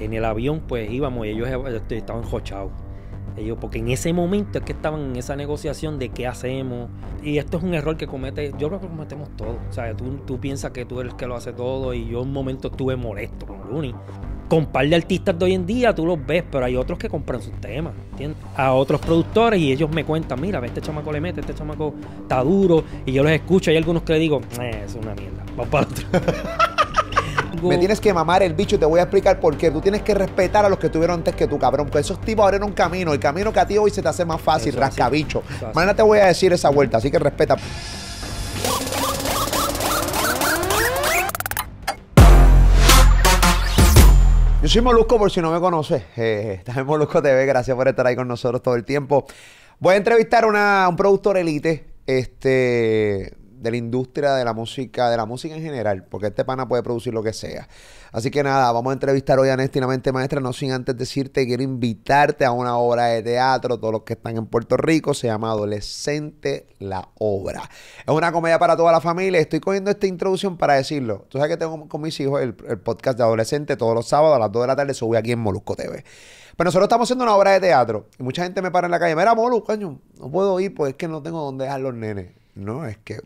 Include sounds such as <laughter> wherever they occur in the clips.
en el avión pues íbamos y ellos estaban jochados. Ellos, porque en ese momento es que estaban en esa negociación de qué hacemos. Y esto es un error que comete, yo creo que cometemos todos. O sea, tú, tú piensas que tú eres el que lo hace todo y yo un momento estuve molesto con Looney. Con par de artistas de hoy en día tú los ves, pero hay otros que compran sus temas, A otros productores y ellos me cuentan, mira, ve este chamaco le mete, este chamaco está duro. Y yo los escucho, hay algunos que le digo, eh, es una mierda, vamos para otro. <laughs> Me tienes que mamar el bicho y te voy a explicar por qué. Tú tienes que respetar a los que estuvieron antes que tú, cabrón. Porque esos tipos abrieron un camino. El camino que a ti hoy se te hace más fácil, Eso rascabicho. Mañana te voy a decir esa vuelta, así que respeta. Yo soy Molusco, por si no me conoces. estás <laughs> en eh, Molusco TV, gracias por estar ahí con nosotros todo el tiempo. Voy a entrevistar a un productor elite. Este, de la industria de la música, de la música en general, porque este pana puede producir lo que sea. Así que nada, vamos a entrevistar hoy a Néstor, la mente maestra, no sin antes decirte, quiero invitarte a una obra de teatro, todos los que están en Puerto Rico, se llama Adolescente la obra. Es una comedia para toda la familia, estoy cogiendo esta introducción para decirlo. Tú sabes que tengo con mis hijos el, podcast de adolescente todos los sábados a las 2 de la tarde, subí aquí en Molusco TV. Pero pues nosotros estamos haciendo una obra de teatro y mucha gente me para en la calle, mira Molusco, coño, no puedo ir, pues es que no tengo dónde dejar los nenes. No, es que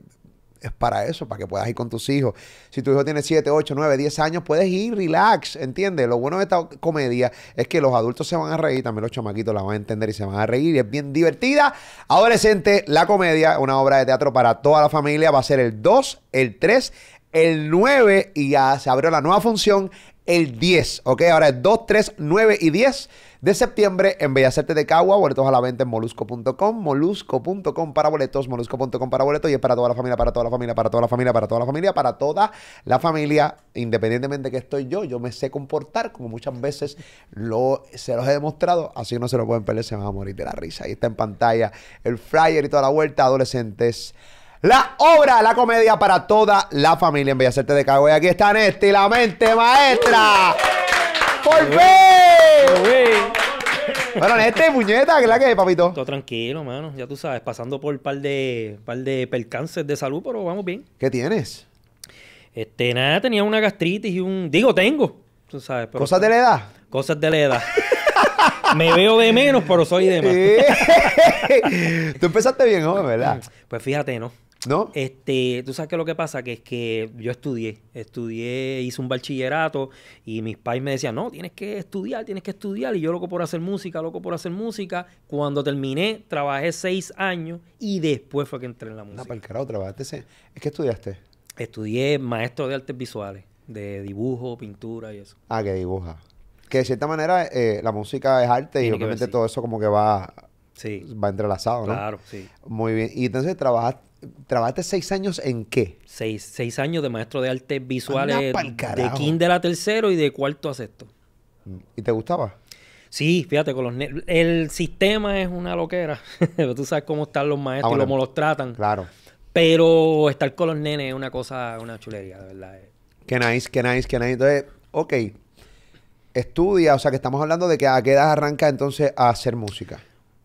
es para eso, para que puedas ir con tus hijos. Si tu hijo tiene 7, 8, 9, 10 años, puedes ir, relax, ¿entiendes? Lo bueno de esta comedia es que los adultos se van a reír, también los chamaquitos la van a entender y se van a reír, y es bien divertida. Adolescente, la comedia, una obra de teatro para toda la familia, va a ser el 2, el 3, el 9 y ya se abrió la nueva función el 10, ¿ok? Ahora es 2, 3, 9 y 10 de septiembre en Bellacete de Cagua, boletos a la venta en molusco.com, molusco.com para boletos, molusco.com para boletos y es para toda la familia, para toda la familia, para toda la familia, para toda la familia, para toda la familia, independientemente que estoy yo, yo me sé comportar como muchas veces lo, se los he demostrado, así no se lo pueden perder, se van a morir de la risa. Ahí está en pantalla el flyer y toda la vuelta, adolescentes la obra, la comedia para toda la familia en de hacerte de Cago. Y aquí está y la mente maestra. ¡Por fin! Bueno, ¿este puñeta, ¿qué es la que es, papito? Todo tranquilo, mano. Ya tú sabes, pasando por un par de, par de percances de salud, pero vamos bien. ¿Qué tienes? Este, nada, tenía una gastritis y un... Digo, tengo. Tú sabes, ¿Cosas pues, de la edad? Cosas de la edad. Me veo de menos, pero soy de más. <laughs> Tú empezaste bien hombre, ¿verdad? Pues fíjate, ¿no? ¿No? Este, tú sabes que lo que pasa, que es que yo estudié, estudié, hice un bachillerato y mis pais me decían, no, tienes que estudiar, tienes que estudiar. Y yo loco por hacer música, loco por hacer música. Cuando terminé, trabajé seis años y después fue que entré en la música. No, para el carajo, trabajaste. ¿Es que estudiaste? Estudié maestro de artes visuales, de dibujo, pintura y eso. Ah, que dibuja. Que de cierta manera eh, la música es arte y obviamente todo eso como que va, sí. va entrelazado, ¿no? Claro, sí. Muy bien. Y entonces trabajaste ¿Trabajaste seis años en qué? Seis, seis años de maestro de artes visuales de kinder a tercero y de cuarto a sexto. ¿Y te gustaba? Sí, fíjate, con los el sistema es una loquera. <laughs> Tú sabes cómo están los maestros, y ah, cómo los tratan. Claro. Pero estar con los nenes es una cosa, una chulería, de verdad. Eh. Qué nice, qué nice, qué nice. Entonces, ok. Estudia, o sea que estamos hablando de que a qué edad arranca entonces a hacer música.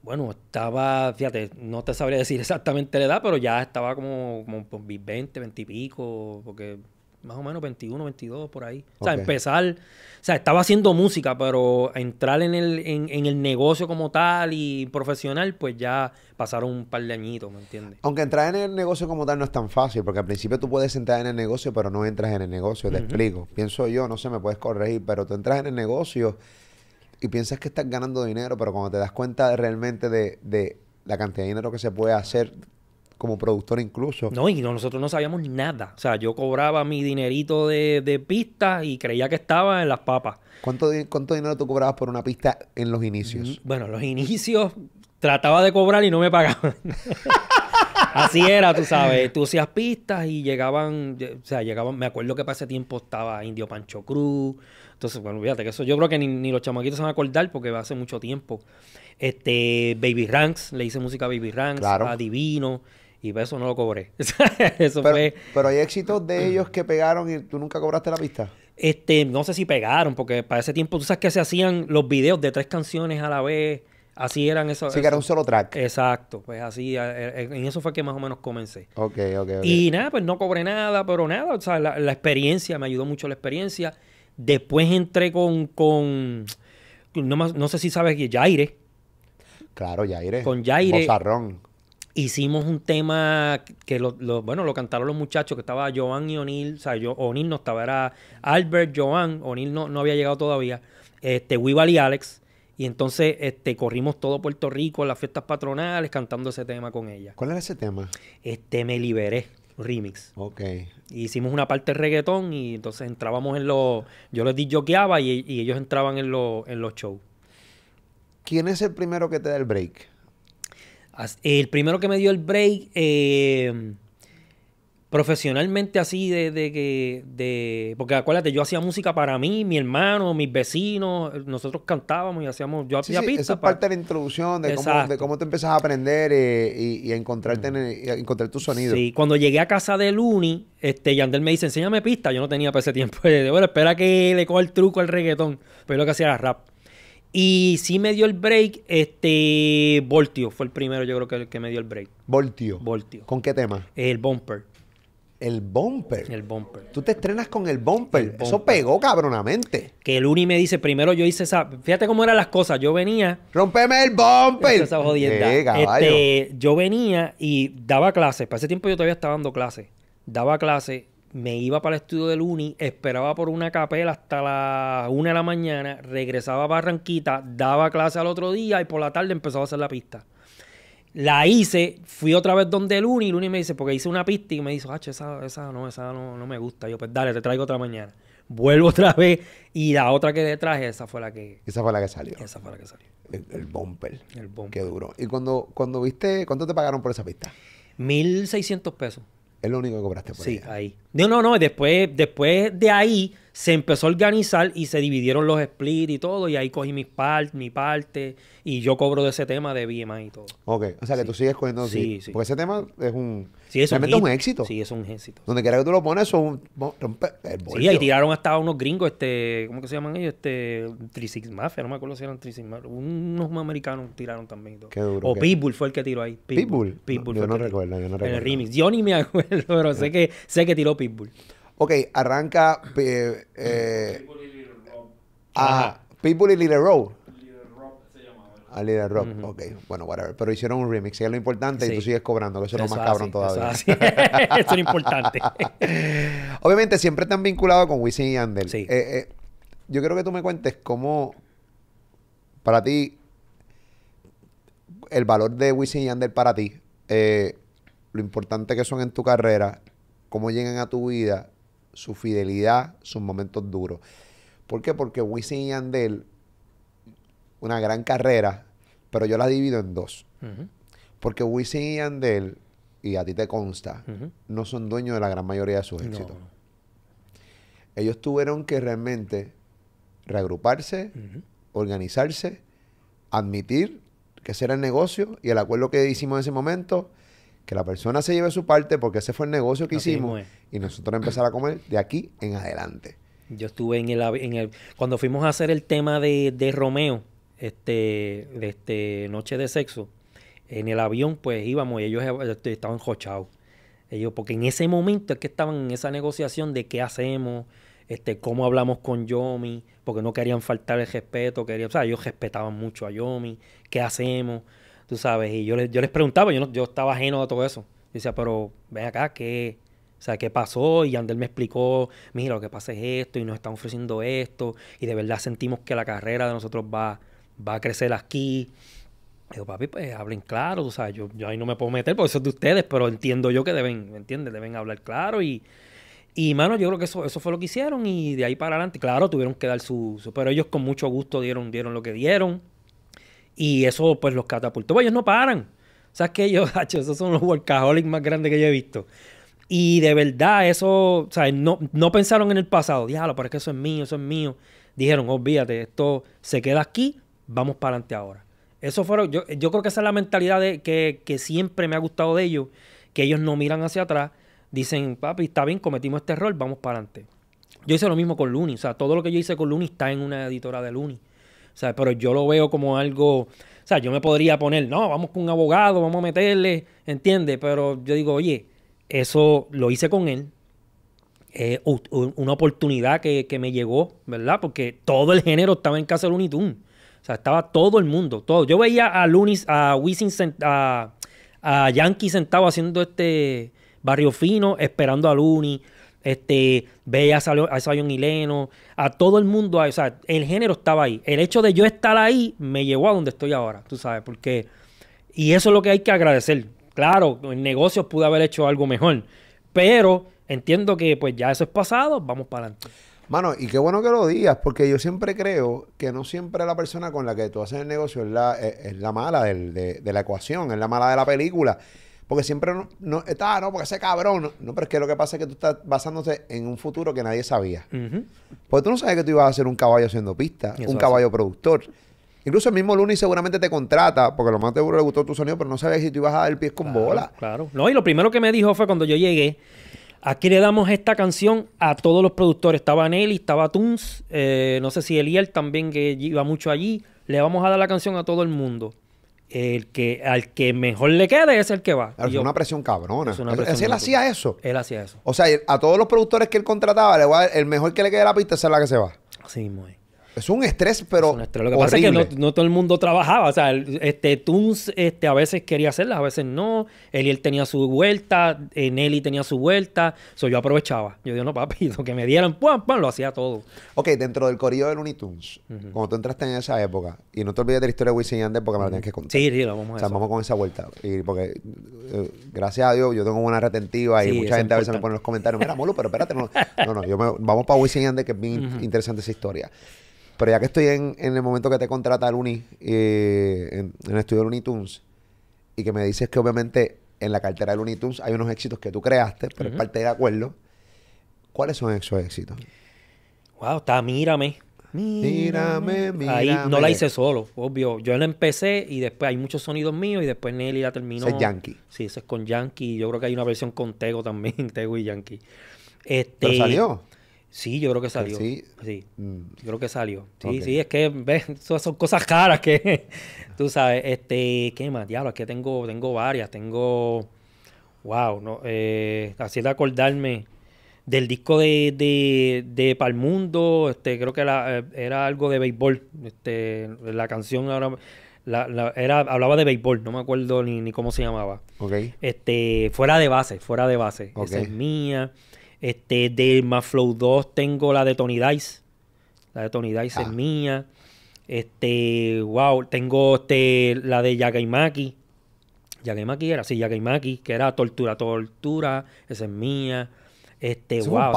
Bueno, estaba, fíjate, no te sabría <laughs> decir exactamente la edad, pero ya estaba como, 20, 20 y pico, porque más o menos 21, 22, por ahí. O sea, empezar, o sea, estaba haciendo música, pero entrar en el, en, el negocio como tal y profesional, pues ya pasaron un par de añitos, ¿me entiendes? Aunque entrar en el negocio como tal no es tan fácil, porque al principio tú puedes entrar en el negocio, pero no entras en el negocio, te explico. Pienso yo, no sé, me puedes corregir, pero tú entras en el negocio y piensas que estás ganando dinero, pero cuando te das cuenta realmente de, de la cantidad de dinero que se puede hacer como productor incluso. No, y nosotros no sabíamos nada. O sea, yo cobraba mi dinerito de, pista y creía que estaba en las papas. ¿Cuánto, ¿Cuánto dinero tú cobrabas por una pista en los inicios? Mm, bueno, los inicios trataba de cobrar y no me pagaban. <laughs> Así era, tú sabes. Tú hacías pistas y llegaban, o sea, llegaban, me acuerdo que para ese tiempo estaba Indio Pancho Cruz. Entonces, bueno, fíjate que eso yo creo que ni, los chamaquitos se van a acordar porque va hace mucho tiempo. Este, Baby Ranks, le hice música a Baby Ranks, a Divino. Y para pues eso no lo cobré. <laughs> pero, pero hay éxitos de ellos que pegaron y tú nunca cobraste la pista. Este, no sé si pegaron, porque para ese tiempo tú sabes que se hacían los videos de tres canciones a la vez Así eran esos. Sí, que era un solo track. Exacto, pues así, eh, eh, en eso fue que más o menos comencé. Ok, ok, Y nada, pues no cobré nada, pero nada, o sea, la, experiencia, me ayudó mucho la experiencia. Después entré con, no, sé si sabes que Jaire. Claro, Jaire. Con Jaire. Mozarrón. Hicimos un tema que, lo, bueno, lo cantaron los muchachos, que estaba Joan y O'Neill. O sea, yo, O'Neill no estaba, era Albert, Joan. O'Neill no, no había llegado todavía. Este, Weevil y Alex. Y entonces este, corrimos todo Puerto Rico, en las fiestas patronales, cantando ese tema con ella. ¿Cuál era ese tema? Este, Me Liberé remix. Ok. Hicimos una parte de reggaetón y entonces entrábamos en los... Yo les disjoqueaba y, y ellos entraban en, los shows. ¿Quién es el primero que te da el break? El primero que me dio el break eh, profesionalmente así de, que de, porque acuérdate yo hacía música para mí mi hermano mis vecinos nosotros cantábamos y hacíamos yo hacía sí, sí, esa es parte de la introducción de cómo, de cómo te empezás a aprender eh, y, a encontrarte encontrar tu sonido sí cuando llegué a casa de Luni este Yandel me dice enséñame pista yo no tenía para ese tiempo <laughs> bueno espera que le coja el truco al reggaetón pero yo lo que hacía era rap y sí me dio el break, este, Voltio fue el primero, yo creo que, que me dio el break. Voltio. Voltio. ¿Con qué tema? El bumper. El bumper. El bumper. Tú te estrenas con el bumper. Eso pegó cabronamente. Que el Uni me dice, primero yo hice esa... Fíjate cómo eran las cosas. Yo venía... ¡Rompeme el bumper! Esa jodienda. Este, yo venía y daba clases. Para ese tiempo yo todavía estaba dando clases. Daba clase, Me iba para el estudio del Uni, esperaba por una capela hasta las una de la mañana, regresaba a Barranquita, daba clase al otro día y por la tarde empezaba a hacer la pista. La hice, fui otra vez donde el uni y uni me dice, porque hice una pista y me dice, ah, esa, no, esa no, me gusta. yo, pues dale, te traigo otra mañana. Vuelvo <laughs> otra vez y la otra que le traje, esa fue la que... Esa fue la que salió. Esa fue la que salió. El, bumper. El bumper. Qué duro. ¿Y cuando, cuando viste, cuánto te pagaron por esa pista? 1.600 pesos. Es lo único que cobraste por Sí, ahí. No, no, no. Después, después de ahí se empezó a organizar y se dividieron los splits y todo. Y ahí cogí mis mi parte. Y yo cobro de ese tema de BMI y todo. Ok. O sea que tú sigues cogiendo. Sí, sí. Porque ese tema es un. Sí, eso es un éxito. Sí, es un éxito. Donde quiera que tú lo pones, son un, Sí, ahí tiraron hasta unos gringos, este, ¿cómo que se llaman ellos? Este, 36 Mafia, no me acuerdo si eran 36 Mafia. Unos americanos tiraron también. Qué duro. O Pitbull fue el que tiró ahí. Pitbull. Pitbull, yo, no recuerdo, yo no recuerdo, En el remix. Yo ni me <laughs> acuerdo, pero sé que, sé que tiró Pitbull. Ok, arranca. Eh, eh Pitbull y Little Row. Ah, Ajá. Pitbull y Little Row. A Little Rock, ok, bueno, whatever. Pero hicieron un remix, Y es lo importante, y tú sigues cobrando, eso, es lo más cabrón todavía. <laughs> Eso, es lo importante. <laughs> Obviamente, siempre están vinculados con Wisin y Yandel. Eh, eh, yo quiero que tú me cuentes cómo, para ti, el valor de Wisin y Yandel para ti, eh, lo importante que son en tu carrera, cómo llegan a tu vida, su fidelidad, sus momentos duros. ¿Por qué? Porque Wisin y Yandel una gran carrera, pero yo la divido en dos. Porque Wisin y Andel, y a ti te consta, no son dueños de la gran mayoría de sus éxitos. Ellos tuvieron que realmente reagruparse, organizarse, admitir que ese era el negocio y el acuerdo que hicimos en ese momento, que la persona se lleve su parte porque ese fue el negocio que hicimos y nosotros empezar a comer de aquí en adelante. Yo estuve en el, cuando fuimos a hacer el tema de Romeo, este, de este, noche de sexo, en el avión pues íbamos y ellos estaban jochados. Este, ellos, porque en ese momento es que estaban en esa negociación de qué hacemos, este, cómo hablamos con Yomi, porque no querían faltar el respeto, querían, o sea, ellos respetaban mucho a Yomi, qué hacemos, tú sabes, y yo les, yo les preguntaba, yo, yo estaba ajeno a todo eso. decía, pero ven acá, ¿qué, o sea, ¿qué pasó? Y Andel me explicó, mira, lo que pasa es esto y nos están ofreciendo esto y de verdad sentimos que la carrera de nosotros va va a crecer aquí. Digo, papi, pues hablen claro, tú sabes, yo, ahí no me puedo meter porque eso es de ustedes, pero entiendo yo que deben, ¿me entiendes? Deben hablar claro y, y mano, yo creo que eso, fue lo que hicieron y de ahí para adelante, claro, tuvieron que dar su, pero ellos con mucho gusto dieron, dieron lo que dieron y eso pues los catapultó, pues, ellos no paran, o sea, que ellos, <laughs> esos son los workaholics más grandes que yo he visto. Y de verdad, eso, o sea, no, no pensaron en el pasado, diablo, pero es que eso es mío, eso es mío. Dijeron, oh, olvídate, esto se queda aquí vamos para adelante ahora. Eso fueron, yo, creo que esa es la mentalidad que, siempre me ha gustado de ellos, que ellos no miran hacia atrás, dicen, papi, está bien, cometimos este error, vamos para adelante. Yo hice lo mismo con Looney, o sea, todo lo que yo hice con Looney está en una editora de Looney. O sea, pero yo lo veo como algo, o sea, yo me podría poner, no, vamos con un abogado, vamos a meterle, ¿entiendes? Pero yo digo, oye, eso lo hice con él, eh, una oportunidad que, me llegó, ¿verdad? Porque todo el género estaba en casa de Looney Tunes sea, estaba todo el mundo, todo. Yo veía a Lunis, a a, a Yankee sentado haciendo este barrio fino, esperando a Luni. Este, veía a, a a todo el mundo. O sea, el género estaba ahí. El hecho de yo estar ahí me llevó a donde estoy ahora, tú sabes, porque. Y eso es lo que hay que agradecer. Claro, en negocios pude haber hecho algo mejor, pero entiendo que pues ya eso es pasado, vamos para adelante. Mano, y qué bueno que lo digas, porque yo siempre creo que no siempre la persona con la que tú haces el negocio es la, es, la mala del, de, la ecuación, es la mala de la película. Porque siempre no, está, ah, no, porque ese cabrón. No, pero es que lo que pasa es que tú estás basándote en un futuro que nadie sabía. Porque tú no sabes que tú ibas a ser un caballo haciendo pista, un caballo productor. Incluso el mismo Luni seguramente te contrata, porque lo más seguro le gustó tu sonido, pero no sabes si tú ibas a dar el pie con bola. Claro. No, y lo primero que me dijo fue cuando yo llegué, Aquí le damos esta canción a todos los productores. Estaba Nelly, estaba Tunes, eh, no sé si Eliel también que iba mucho allí. Le vamos a dar la canción a todo el mundo. El que, al que mejor le quede es el que va. es una presión cabrona. él hacía eso. Él hacía eso. O sea, a todos los productores que él contrataba, el mejor que le quede la pista, es la que se va. Sí, muy es un estrés, pero. Lo que pasa es que no, todo el mundo trabajaba. O sea, este, Toons este, a veces quería hacerlas, a veces no. Eliel tenía su vuelta, eh, Nelly tenía su vuelta. So, yo aprovechaba. Yo digo, no, papi, <laughs> lo que me dieran, pam, lo hacía todo. Ok, dentro del corillo de Looney Tunes, cuando tú entraste en esa época, y no te olvides de la historia de Wisin y porque me la tienes que contar. Sí, sí, lo vamos a O sea, vamos con esa vuelta. Y porque, eh, gracias a Dios, yo tengo una retentiva y mucha gente a veces me pone en los comentarios, mira, Molo, pero espérate, no, no, no yo vamos para Wisin y que es bien interesante esa historia. Pero ya que estoy en, en el momento que te contrata Luni, eh, en, el estudio Looney y que me dices que obviamente en la cartera de UNiTunes hay unos éxitos que tú creaste, pero es parte de acuerdo. ¿Cuáles son esos éxitos? Wow, está Mírame. Mírame, mírame. Ahí no la hice solo, obvio. Yo la empecé y después hay muchos sonidos míos y después Nelly la terminó. es Yankee. Sí, eso es con Yankee. Yo creo que hay una versión con Tego también, <laughs> Tego y Yankee. Este, ¿Pero salió? Sí, mm. yo creo que salió. Sí. sí. Yo creo que salió. Sí, sí, es que ves, <laughs> son cosas caras que <laughs> tú sabes, este, qué más, diablo, que tengo tengo varias, tengo wow, no eh, así de acordarme del disco de, de, de Palmundo, este, creo que eh, era algo de béisbol, este, la canción ahora era, hablaba de béisbol, no me acuerdo ni, ni cómo se llamaba. Okay. Este, fuera de base, fuera de base. Esa es mía. Este, de Maflow 2 tengo la de Tony Dice. La de Tony Dice es ah. mía. Este, wow, tengo este, la de Yagaimaki. Yagaimaki era, sí, Yagaimaki, que era Tortura, Tortura, esa es mía. Este, wow,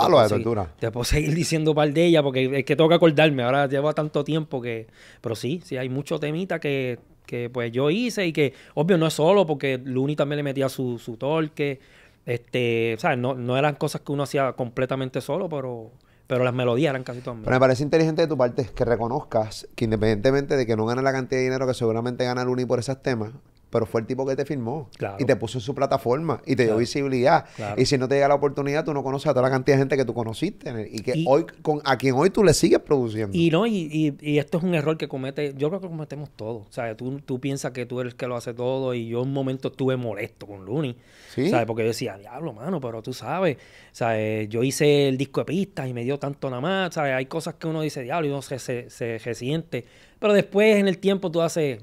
Te puedo seguir diciendo un par de ella, porque es que tengo que acordarme. Ahora lleva tanto tiempo que. Pero sí, sí, hay muchos temitas que, pues yo hice y que, obvio, no es solo porque Luni también le metía su, su torque. Este, ¿sabes? No, no eran cosas que uno hacía completamente solo, pero, pero las melodías eran casi todas. Pero me parece inteligente de tu parte que reconozcas que independientemente de que no ganes la cantidad de dinero que seguramente gana Luni por esos temas, pero fue el tipo que te firmó y te puso en su plataforma y te dio visibilidad. Y si no te llega la oportunidad, tú no conoces a toda la cantidad de gente que tú conociste y que hoy con a quien hoy tú le sigues produciendo. Y no, y, esto es un error que comete, yo creo que cometemos todo. O sea, tú, tú piensas que tú eres el que lo hace todo y yo un momento estuve molesto con Looney. ¿Sabes? Porque yo decía, diablo, mano, pero tú sabes, Yo hice el disco de pistas y me dio tanto nada más, Hay cosas que uno dice, diablo, y uno se, se, resiente. Pero después en el tiempo tú haces,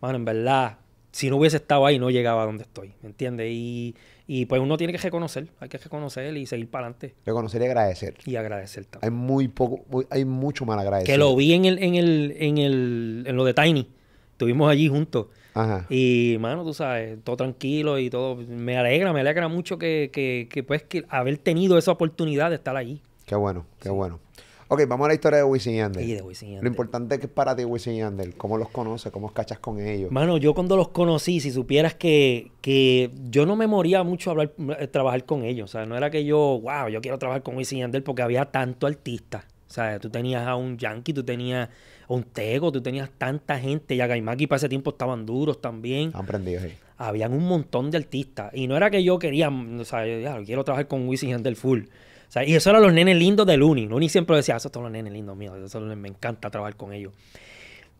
mano, en verdad si no hubiese estado ahí, no llegaba a donde estoy, ¿me entiendes? Y, y pues uno tiene que reconocer, hay que reconocer y seguir para adelante. Reconocer y agradecer. Y agradecer también. Hay muy poco, hay mucho mal agradecer. Que lo vi en en el, en el, en lo de Tiny. Estuvimos allí juntos. Ajá. Y, mano, tú sabes, todo tranquilo y todo. Me alegra, me alegra mucho que, que, pues, que haber tenido esa oportunidad de estar allí. Qué bueno, qué bueno. Ok, vamos a la historia de Wisin y Yandel. de Wisin Lo importante es que para ti Wisin y Yandel. ¿Cómo los conoces? ¿Cómo cachas con ellos? Mano, yo cuando los conocí, si supieras que, que yo no me moría mucho hablar, eh, trabajar con ellos. O sea, no era que yo, wow, yo quiero trabajar con Wisin y Yandel porque había tanto artista. O sea, tú tenías a un Yankee, tú tenías a un Tego, tú tenías tanta gente. Y a Gaimaki para ese tiempo estaban duros también. Han Habían un montón de artistas. Y no era que yo quería, o sea, yo, quiero trabajar con Wisin y Yandel full y eso eran los nenes lindos de Luni. Luni siempre decía, ah, esos son los nenes lindos míos, me encanta trabajar con ellos.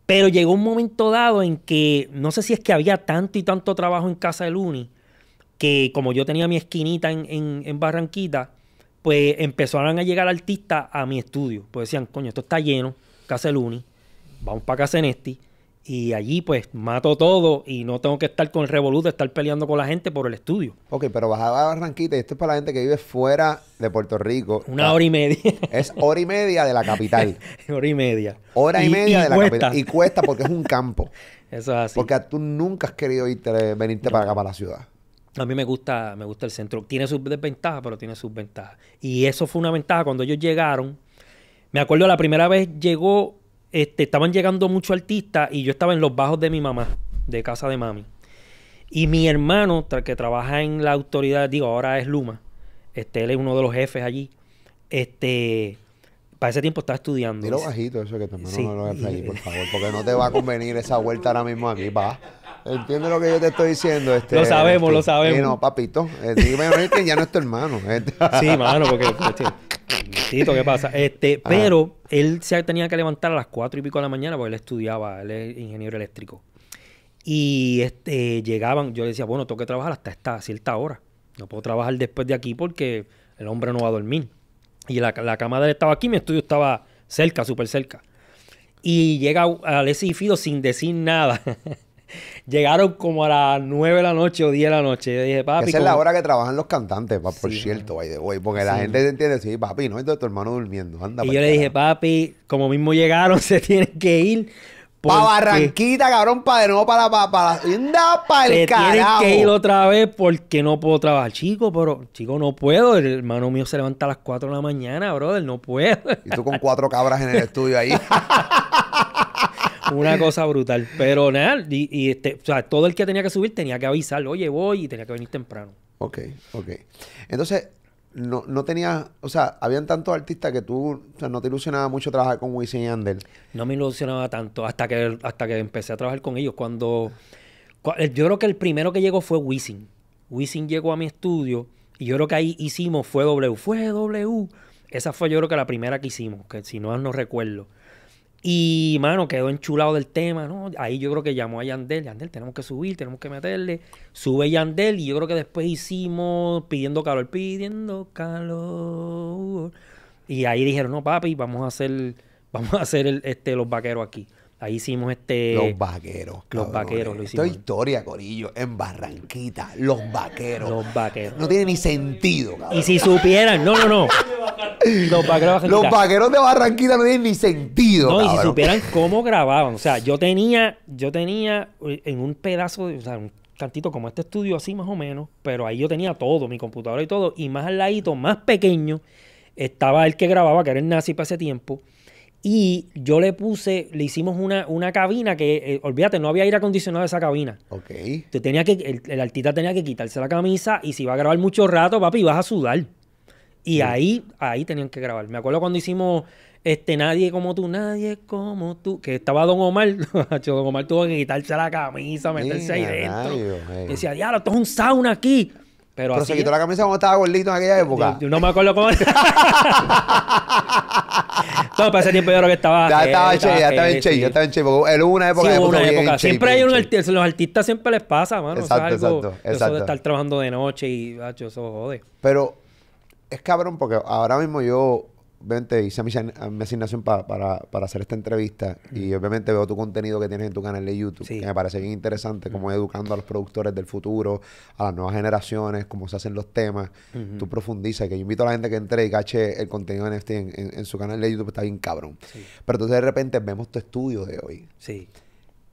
Pero llegó un momento dado en que no sé si es que había tanto y tanto trabajo en casa de Luni, que como yo tenía mi esquinita en, Barranquita, pues empezaron a llegar artistas a mi estudio. Pues decían, coño, esto está lleno, casa de Luni. vamos para casa de Nesti y allí pues mato todo y no tengo que estar con el revoluto, estar peleando con la gente por el estudio. Ok, pero bajaba a Barranquita y esto es para la gente que vive fuera de Puerto Rico. Una hora y media. <laughs> Es hora y media de la capital. <laughs> hora y media. Hora y, media de la capital. Y cuesta porque es un campo. <laughs> Eso es así. Porque tú nunca has querido irte, venirte para acá, para la ciudad. A mí me gusta, me gusta el centro. Tiene sus desventajas, pero tiene sus ventajas. Y eso fue una ventaja cuando ellos llegaron. Me acuerdo la primera vez llegó este, estaban llegando muchos artistas y yo estaba en los bajos de mi mamá, de casa de mami. Y mi hermano, que trabaja en la autoridad, digo, ahora es Luma, este, él es uno de los jefes allí, este, para ese tiempo estaba estudiando. Dilo bajito eso que tu hermano no lo allí, por favor, porque no te va a convenir esa vuelta ahora mismo aquí, va. Entiende lo que yo te estoy diciendo. Este, lo sabemos, lo sabemos. Este, y no, papito, eh, ya no es tu hermano. Eh. Sí, hermano porque... Pues, ¿qué pasa? Este, pero él se tenía que levantar a las cuatro y pico de la mañana porque él estudiaba, él es ingeniero eléctrico. Y este, llegaban, yo le decía, bueno, tengo que trabajar hasta esta cierta hora. No puedo trabajar después de aquí porque el hombre no va a dormir. Y la, la cama de él estaba aquí, mi estudio estaba cerca, súper cerca. Y llega al y Fido sin decir nada. <laughs> Llegaron como a las 9 de la noche o 10 de la noche. Yo dije, papi. Esa es la hora que trabajan los cantantes, por cierto, ahí Porque la gente se entiende, sí, papi, no entonces tu hermano durmiendo. Anda, y yo le dije, papi, como mismo llegaron, <laughs> se tienen que ir. Pa' Barranquita, cabrón, para de nuevo para para pa, la para el carajo. Tienen que ir otra vez porque no puedo trabajar. Chico, pero, chico, no puedo. El hermano mío se levanta a las 4 de la mañana, brother, no puedo. Y tú con cuatro cabras en el estudio ahí. <laughs> Una cosa brutal. Pero nada, y, este, todo el que tenía que subir tenía que avisar, oye, voy, y tenía que venir temprano. Ok, ok. Entonces, no, no tenías, o sea, habían tantos artistas que tú, o sea, no te ilusionaba mucho trabajar con Wisin y Andel No me ilusionaba tanto hasta que, hasta que empecé a trabajar con ellos. Cuando, yo creo que el primero que llegó fue Wisin. Wisin llegó a mi estudio y yo creo que ahí hicimos Fue W. Fue W. Esa fue yo creo que la primera que hicimos, que si no, no recuerdo. Y, mano, quedó enchulado del tema, ¿no? Ahí yo creo que llamó a Yandel, Yandel, tenemos que subir, tenemos que meterle. Sube Yandel y yo creo que después hicimos pidiendo calor, pidiendo calor. Y ahí dijeron, no, papi, vamos a hacer, vamos a hacer este, los vaqueros aquí. Ahí hicimos este. Los vaqueros. Los vaqueros lo hicimos. historia, Corillo, en Barranquita. Los vaqueros. Los vaqueros. No tiene ni sentido, cabrón. Y si supieran, no, no, no. los vaqueros de Barranquita. no tienen ni sentido. No, y si supieran <laughs> cómo grababan. O sea, yo tenía, yo tenía eh, en un pedazo, de, o sea, un tantito como este estudio así más o menos, pero ahí yo tenía todo, mi computadora y todo, y más al ladito, más pequeño, estaba el que grababa, que era el nazi para ese tiempo. Y yo le puse, le hicimos una, una cabina que, eh, olvídate, no había aire acondicionado en esa cabina. Ok. tenía que, el, artista tenía que quitarse la camisa y si va a grabar mucho rato, papi, vas a sudar. Y ahí, ahí tenían que grabar. Me acuerdo cuando hicimos este Nadie como tú, nadie como tú, que estaba Don Omar. <laughs> don Omar tuvo que quitarse la camisa, meterse ahí dentro. Eh. decía, diablo, esto es un sauna aquí. Pero, se quitó la camisa cuando estaba gordito en aquella época. Yo, no me acuerdo cómo. <laughs> no, para ese tiempo yo creo que estaba. Ya estaba en Che. ya estaba en Che. ya estaba en porque Él hubo una época. Sí, una época. Siempre hay un A los artistas siempre les pasa, mano. Exacto, exacto, exacto. Eso de estar trabajando de noche y, ah, eso jode. Pero es cabrón porque ahora mismo yo obviamente hice mi, ah, asignación para, hacer esta entrevista y obviamente veo tu contenido que tienes en tu canal de YouTube, que me parece bien interesante, como educando a los productores del futuro, a las nuevas generaciones, cómo se hacen los temas. Tú profundizas, que yo invito a la gente que entre y cache el contenido de este, NFT en, su canal de YouTube, está bien cabrón. Pero entonces de repente vemos tu estudio de hoy. Sí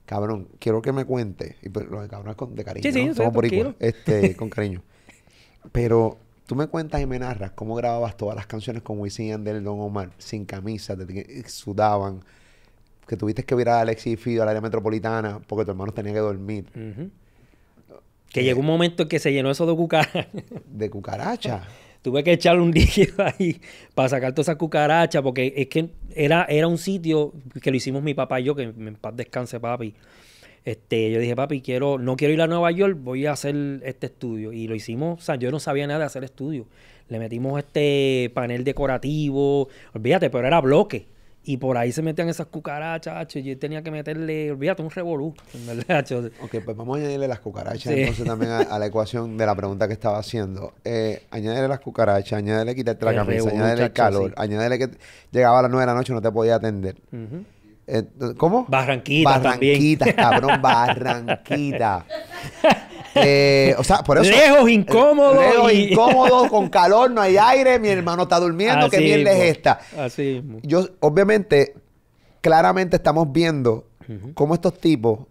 cabrón, quiero que me cuente. Y pues, lo de cabrón es de cariño. Sí, sí, Somos Este, con cariño. Pero Tú me cuentas y me narras cómo grababas todas las canciones como Wisin y Don Omar, sin camisa, eh, sudaban, que tuviste que virar a Alexis y Fido al área metropolitana porque tu hermano tenía que dormir. Eh, que llegó un momento en que se llenó eso de cucaracha. <laughs> De cucaracha. <laughs> Tuve que echarle un líquido <laughs> ahí para sacar toda esa cucaracha porque es que era, era un sitio que lo hicimos mi papá y yo, que en paz descanse papi. Este, yo dije, papi, quiero, no quiero ir a Nueva York, voy a hacer este estudio. Y lo hicimos, o sea, yo no sabía nada de hacer estudio. Le metimos este panel decorativo, olvídate, pero era bloque. Y por ahí se metían esas cucarachas, y yo tenía que meterle, olvídate, un revolú. <laughs> Ok, pues vamos a añadirle las cucarachas entonces también a, la ecuación de la pregunta que estaba haciendo. Eh, las cucarachas, añadele quitarte la camisa, añadele el calor, sí. que llegaba a las nueve de la noche y no te podía atender. ¿Cómo? Barranquita. Barranquita, cabrón, Barranquita. <laughs> Eh, o sea, por eso. Lejos, incómodo. Eh, lejos, incómodo, <laughs> con calor, no hay aire, mi hermano está durmiendo, qué mierda es esta. Así Yo, obviamente, claramente estamos viendo cómo estos tipos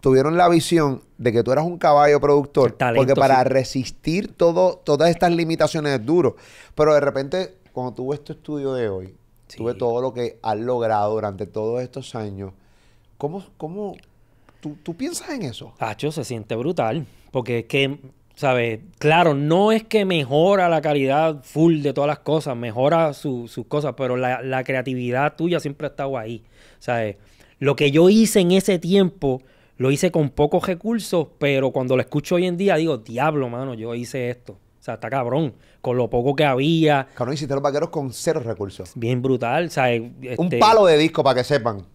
tuvieron la visión de que tú eras un caballo productor. porque para resistir todo, todas estas limitaciones es duro. Pero de repente, cuando tuvo este estudio de hoy, Tuve todo lo que has logrado durante todos estos años. ¿Cómo, cómo tú, piensas en eso? Hacho, se siente brutal. Porque es que, ¿sabes? Claro, no es que mejora la calidad full de todas las cosas, mejora sus cosas, pero la, la, creatividad tuya siempre ha estado ahí. ¿Sabes? Lo que yo hice en ese tiempo, lo hice con pocos recursos, pero cuando lo escucho hoy en día digo, diablo, mano, yo hice esto. O sea, está cabrón. Con lo poco que había. Cabrón, hiciste los vaqueros con cero recursos. Bien brutal. Un este palo de disco para que sepan.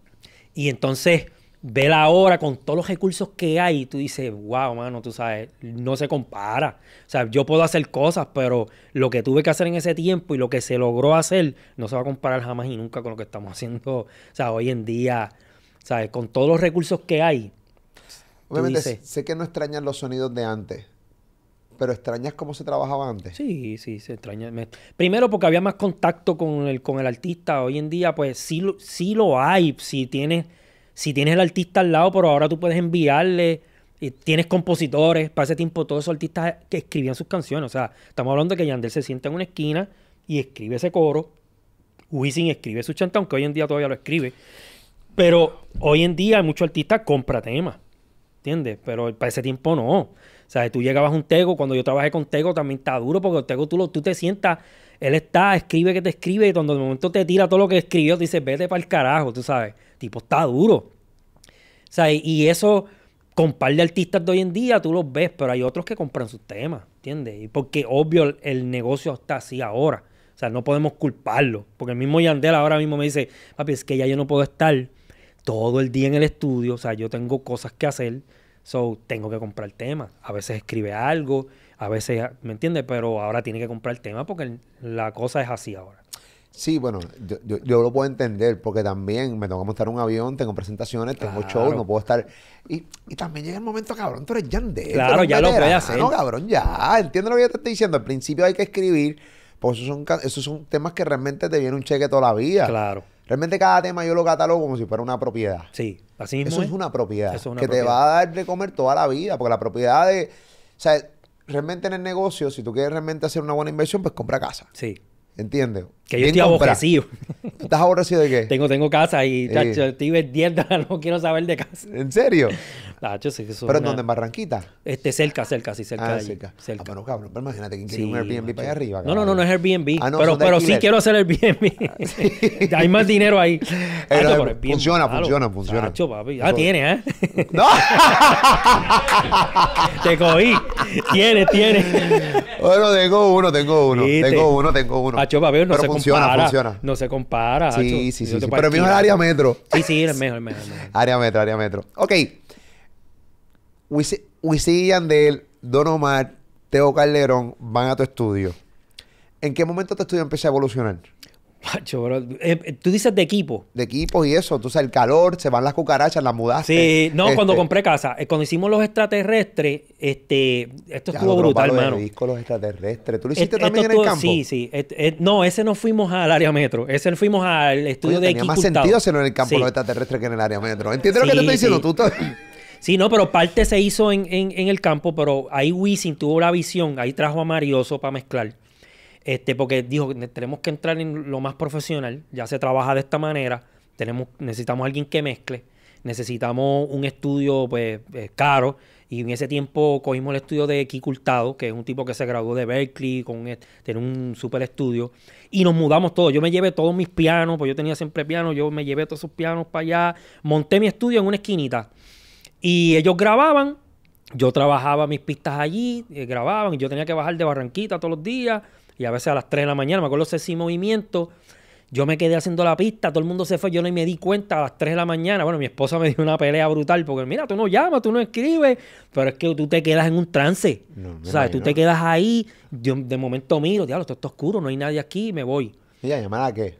Y entonces, ve la hora con todos los recursos que hay, tú dices, wow, mano, tú sabes, no se compara. O sea, yo puedo hacer cosas, pero lo que tuve que hacer en ese tiempo y lo que se logró hacer no se va a comparar jamás y nunca con lo que estamos haciendo, sea, hoy en día, ¿sabes? Con todos los recursos que hay. Obviamente, sé que no extrañan los sonidos de antes, pero extrañas cómo se trabajaba antes. Sí, sí, se extraña. Primero porque había más contacto con el, con el artista. Hoy en día, pues sí, sí lo hay. Si tienes, si tienes el artista al lado, pero ahora tú puedes enviarle. tienes compositores, para ese tiempo todos esos artistas que escribían sus canciones. O sea, estamos hablando de que Yandel se sienta en una esquina y escribe ese coro. Wisin escribe su chanta, aunque hoy en día todavía lo escribe. Pero hoy en día muchos artistas compra temas. ¿Entiendes? Pero para ese tiempo no. O sea, tú llegabas a un Tego, cuando yo trabajé con Tego también está duro, porque Tego tú, tú te sientas, él está, escribe que te escribe, y cuando de momento te tira todo lo que escribió, te dice, vete para el carajo, tú sabes. Tipo, está duro. O sea, y eso, con par de artistas de hoy en día, tú los ves, pero hay otros que compran sus temas, ¿entiendes? Porque obvio el negocio está así ahora. O sea, no podemos culparlo. Porque el mismo Yandel ahora mismo me dice, papi, es que ya yo no puedo estar todo el día en el estudio. O sea, yo tengo cosas que hacer. So, tengo que comprar tema. A veces escribe algo, a veces, ¿me entiendes? Pero ahora tiene que comprar tema porque la cosa es así ahora. Sí, bueno, yo, yo, lo puedo entender porque también me tengo que montar un avión, tengo presentaciones, tengo shows, no puedo estar. Y, y, también llega el momento, cabrón, tú eres Yandel. Claro, ya lo voy a hacer. No, cabrón, ya. Entiendo lo que yo te estoy diciendo. Al principio hay que escribir, porque esos son, esos son temas que realmente te viene un cheque toda la vida. Claro. Realmente cada tema yo lo catalogo como si fuera una propiedad. Sí, así mismo. Eso es, una propiedad que te va a dar de comer toda la vida, porque la propiedad de... O sea, realmente en el negocio, si tú quieres realmente hacer una buena inversión, pues compra casa. Sí. ¿Entiendes? Que yo estoy aborrecido. <laughs> ¿Estás aborrecido de qué? Tengo, tengo casa y, estoy vendiendo, <laughs> no quiero saber de casa. ¿En serio? eso ¿Pero en donde? dónde? ¿En Barranquita? Este, cerca, cerca, sí, cerca. Ah, sí, cerca. cerca. Ah, pero cabrón, pero imagínate que quiere un Airbnb para allá arriba. No, no, no, no es Airbnb. Ah, pero sí quiero hacer Airbnb. <laughs> Ah, Hay más dinero ahí. Ah, eh, funciona, funciona, funciona. Tacho, papi. Ah, tiene, ¿eh? ¡No! Te cogí. Tiene, tiene. Bueno, tengo uno, tengo uno. Tengo uno, tengo uno. Tacho, papi, no sé cómo funciona, Funciona. No se compara. Sí, sí, sí, Pero el mío es área metro. Sí, sí, el mejor, el mejor. área metro, área metro. Ok. Wisin y Yandel, Don Omar, Teo Calderón van a tu estudio. ¿En qué momento tu estudio empieza a evolucionar? Macho, bro. Eh, eh, tú dices de equipo. De equipo y eso. Tú sabes, el calor, se van las cucarachas, las mudaste. Sí, no, cuando este, compré casa. Eh, cuando hicimos los extraterrestres, este, esto estuvo brutal, hermano. los extraterrestres. ¿Tú lo este, hiciste también en el campo? Sí, sí. Este, no, ese no fuimos al área metro. Ese fuimos al estudio de equipo. Tenía más sentido hacerlo en el campo los extraterrestres que en el área metro. ¿Entiendes lo que te estoy diciendo? Sí. Tú Sí, no, pero parte se hizo en, en el campo, pero ahí Wisin tuvo la visión, ahí trajo a Marioso para mezclar. Este, porque dijo, tenemos que entrar en lo más profesional, ya se trabaja de esta manera, tenemos, necesitamos alguien que mezcle, necesitamos un estudio pues, eh, caro, y en ese tiempo cogimos el estudio de Equicultado que es un tipo que se graduó de Berkeley, con tiene un super estudio. Y nos mudamos todos. Yo me llevé todos mis pianos, pues yo tenía siempre piano, yo me llevé todos esos pianos para allá. Monté mi estudio en una esquinita. Y ellos grababan, yo trabajaba mis pistas allí, eh, grababan, y yo tenía que bajar de Barranquita todos los días y a veces a las 3 de la mañana, me acuerdo sé sin movimiento. Yo me quedé haciendo la pista, todo el mundo se fue, yo no me di cuenta a las 3 de la mañana. Bueno, mi esposa me dio una pelea brutal porque, mira, tú no llamas, tú no escribes, pero es que tú te quedas en un trance. o sea, tú te quedas ahí, yo de momento miro, diablo, esto está oscuro, no hay nadie aquí, me voy. ¿Y a llamar a qué?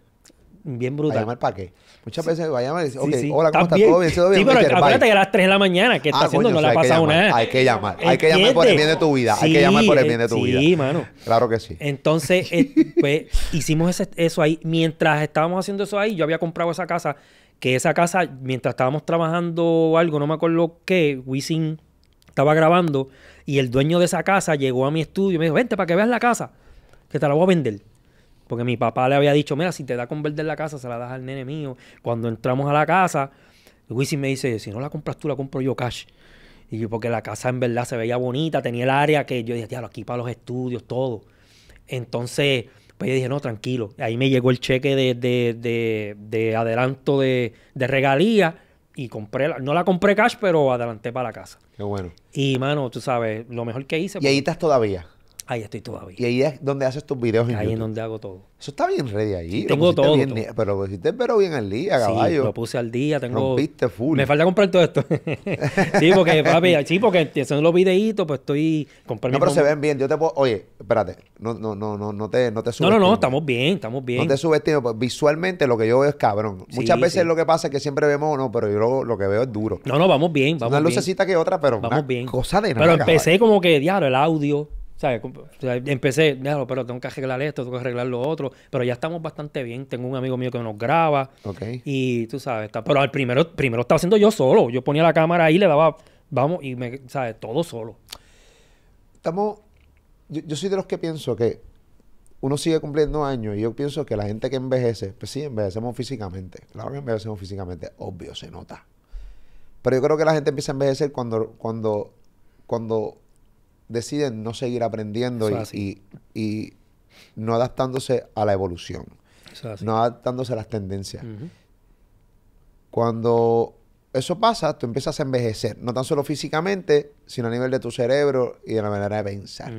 Bien brutal. ¿A llamar para qué? Muchas veces a llamar y dice, ok, hola, ¿cómo estás? ¿Todo bien? ¿Todo bien? Sí, pero acuérdate que a las 3 de la mañana, ¿qué ah, está haciendo? no la ha pasado nada. Hay que llamar, hay que llamar por el bien de tu vida. hay que llamar por el bien de tu vida. Sí, mano. Claro que sí. Entonces, eh, pues, hicimos eso ahí. Mientras estábamos haciendo eso ahí, yo había comprado esa casa, que esa casa, mientras estábamos trabajando algo, no me acuerdo qué, Wisin estaba grabando, y el dueño de esa casa llegó a mi estudio y me dijo, vente para que veas la casa, que te la voy a vender. Porque mi papá le había dicho, mira, si te da con vender la casa, se la das al nene mío. Cuando entramos a la casa, Wisin me dice, si no la compras tú, la compro yo cash. Y yo, porque la casa en verdad se veía bonita, tenía el área que yo dije, tío, aquí para los estudios, todo. Entonces, pues yo dije, no, tranquilo. Ahí me llegó el cheque de, de, de, de adelanto de, regalía y compré, la, no la compré cash, pero adelanté para la casa. Qué bueno. Y, mano, tú sabes, lo mejor que hice. ¿Y ahí estás todavía? Ahí estoy todavía. Y ahí es donde haces tus videos. En ahí es donde hago todo. Eso está bien ready ahí. tengo todo, Pero si te pero bien al día, caballo. Sí, lo puse al día. Tengo, Rompiste full. Me falta comprar todo esto. <laughs> sí, porque, papi, sí, porque haciendo los videitos, pues estoy comprando. No, pero se ven bien. Yo te puedo. Oye, espérate. No, no, no, no, no te, no te No, no, no, estamos bien, estamos bien. No te subestimo. Pues, visualmente lo que yo veo es cabrón. Muchas veces lo que pasa es que siempre vemos, no, pero yo lo, que veo es duro. No, no, vamos bien, vamos Una lucecita que otra, pero vamos bien. cosa de nada. Pero empecé como que, diablo, el audio o empecé, pero tengo que arreglar esto, tengo que arreglar lo otro, pero ya estamos bastante bien. Tengo un amigo mío que nos graba. Ok. Y tú sabes, pero al primero, primero estaba haciendo yo solo. Yo ponía la cámara ahí, le daba, vamos, y me, ¿sabes? Todo solo. Estamos, yo, soy de los que pienso que uno sigue cumpliendo años y yo pienso que la gente que envejece, pues sí, envejecemos físicamente. Claro que envejecemos físicamente, obvio, se nota. Pero yo creo que la gente empieza a envejecer cuando, cuando, cuando deciden no seguir aprendiendo y, no adaptándose a la evolución, no adaptándose a las tendencias. Cuando eso pasa, tú empiezas a envejecer, no tan solo físicamente, sino a nivel de tu cerebro y de la manera de pensar.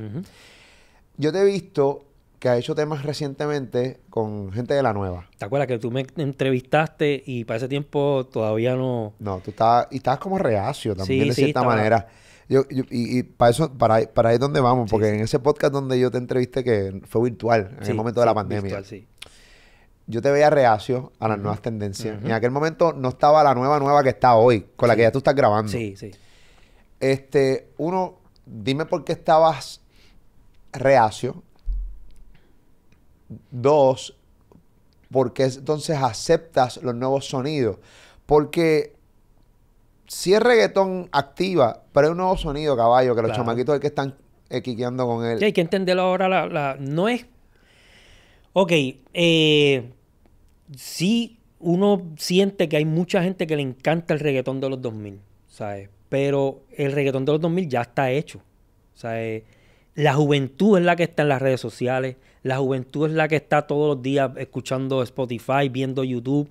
Yo te he visto que ha hecho temas recientemente con gente de la nueva. ¿Te acuerdas que tú me entrevistaste y para ese tiempo todavía no... No, tú estabas, y como reacio también de cierta estaba... manera. Yo, y, para eso, para, ahí es donde vamos, porque en ese podcast donde yo te entrevisté, que fue virtual en el momento de la pandemia. Virtual, Yo te veía reacio a las nuevas tendencias. En aquel momento no estaba la nueva nueva que está hoy, con la que ya tú estás grabando. Sí, sí. Este, uno, dime por qué estabas reacio. Dos, ¿por qué entonces aceptas los nuevos sonidos? Porque si es reggaetón activa, pero es un nuevo sonido, caballo, que los chamaquitos que están equiqueando eh, con él. hay que entenderlo ahora. no es. Ok, eh, sí, uno siente que hay mucha gente que le encanta el reggaetón de los 2000, ¿sabes? Pero el reggaetón de los 2000 ya está hecho. ¿sabes? La juventud es la que está en las redes sociales, la juventud es la que está todos los días escuchando Spotify, viendo YouTube.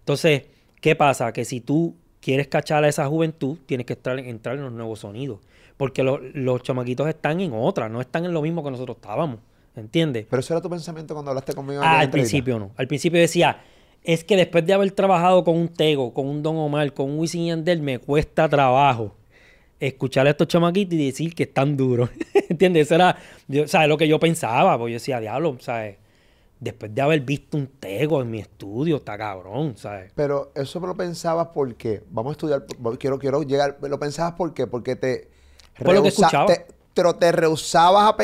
Entonces, ¿qué pasa? Que si tú quieres cachar a esa juventud, tienes que entrar, en los nuevos sonidos. Porque los chamaquitos están en otra, no están en lo mismo que nosotros estábamos. ¿Entiendes? Pero eso era tu pensamiento cuando hablaste conmigo. Ah, al principio no. Al principio decía, es que después de haber trabajado con un Tego, con un Don Omar, con un Wisin Yandel, me cuesta trabajo escuchar a estos chamaquitos y decir que están duros. <laughs> ¿Entiendes? Eso era, ¿sabes? Lo que yo pensaba, porque yo decía, diablo, ¿sabes? después de haber visto un tego en mi estudio, está cabrón, ¿sabes? Pero eso me lo pensabas porque, vamos a estudiar, quiero, quiero llegar, lo pensabas porque... Porque te... Por pero te rehusabas a...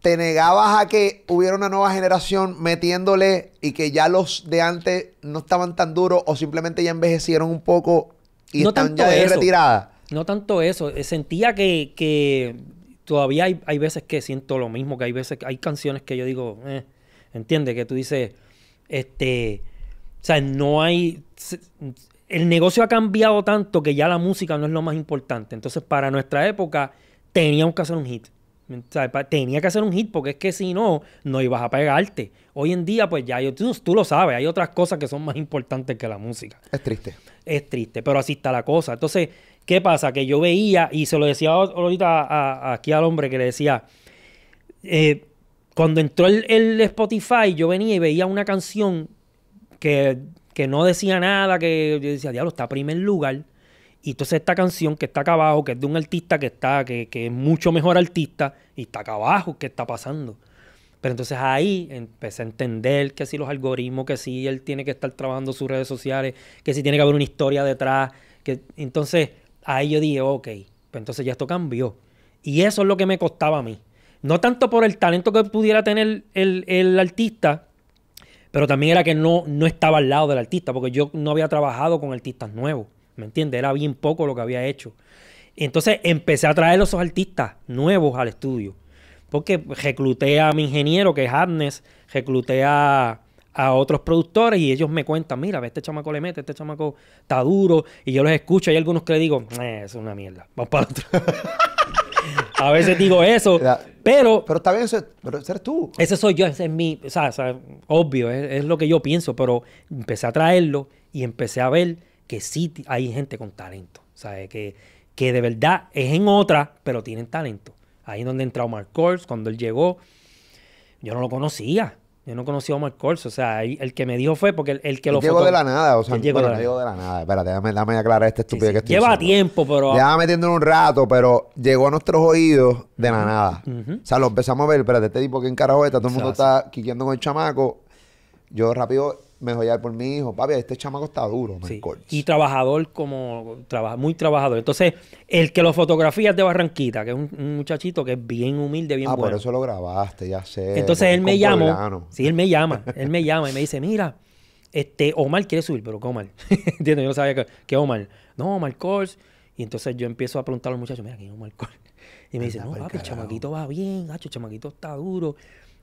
Te negabas a que hubiera una nueva generación metiéndole y que ya los de antes no estaban tan duros o simplemente ya envejecieron un poco y están ya de retirada. No tanto eso. Eh, sentía que, que todavía hay, hay, veces que siento lo mismo, que hay veces que hay canciones que yo digo... Eh, ¿Entiendes? Que tú dices, este, o sea, no hay, el negocio ha cambiado tanto que ya la música no es lo más importante. Entonces, para nuestra época, teníamos que hacer un hit. tenía que hacer un hit porque es que si no, no ibas a pegarte. Hoy en día, pues ya tú, lo sabes, hay otras cosas que son más importantes que la música. Es triste. Es triste, pero así está la cosa. Entonces, ¿qué pasa? Que yo veía, y se lo decía ahorita aquí al hombre que le decía, eh, cuando entró el, Spotify, yo venía y veía una canción que, no decía nada, que yo decía, diablo, está a primer lugar. Y entonces esta canción que está acá abajo, que es de un artista que está, que, es mucho mejor artista, y está acá abajo, ¿qué está pasando? Pero entonces ahí empecé a entender que si los algoritmos, que si él tiene que estar trabajando sus redes sociales, que si tiene que haber una historia detrás. Que... Entonces ahí yo dije, ok, pero pues entonces ya esto cambió. Y eso es lo que me costaba a mí. No tanto por el talento que pudiera tener el, artista, pero también era que no, no estaba al lado del artista, porque yo no había trabajado con artistas nuevos, ¿me entiendes? Era bien poco lo que había hecho. Entonces empecé a traer a esos artistas nuevos al estudio, porque recluté a mi ingeniero, que es Adnes, recluté a, otros productores y ellos me cuentan, mira, este chamaco le mete, este chamaco está duro, y yo los escucho, hay algunos que le digo, es una mierda, vamos para otro. <laughs> a veces digo eso. pero. Pero está bien, pero eres tú. Ese soy yo, ese es mi. O sea, obvio, es, lo que yo pienso, pero empecé a traerlo y empecé a ver que sí hay gente con talento. ¿Sabes? Que, de verdad es en otra, pero tienen talento. Ahí es donde entró Mark Kors, cuando él llegó, yo no lo conocía. Yo no conocía a Omar Corso. O sea, el que me dijo fue porque el, que él lo Llegó de la nada, o sea, llegó de, la no llegó de la nada. Espérate, déjame, déjame aclarar este estúpido que estoy Lleva tiempo, pero. Lleva metiéndolo un rato, pero llegó a nuestros oídos de la nada. O sea, lo empezamos a ver. Espérate, este tipo que en carajo está, todo el mundo está quiqueando con el chamaco. Yo rápido me por mi hijo. Papi, este chamaco está duro, Y trabajador como... muy trabajador. Entonces, el que lo fotografía de Barranquita, que es un, muchachito que es bien humilde, bien bueno. Ah, por eso lo grabaste, ya sé. Entonces, él me llama Sí, él me llama. él me llama y me dice, mira, este, Omar quiere subir, pero ¿qué Omar? <laughs> Entiendo, yo no sabía que, Omar. No, Omar Y entonces yo empiezo a preguntar a los mira, ¿quién es Omar Kors? Y me dice, no, papi, el chamaquito va bien, gacho, el chamaquito está duro.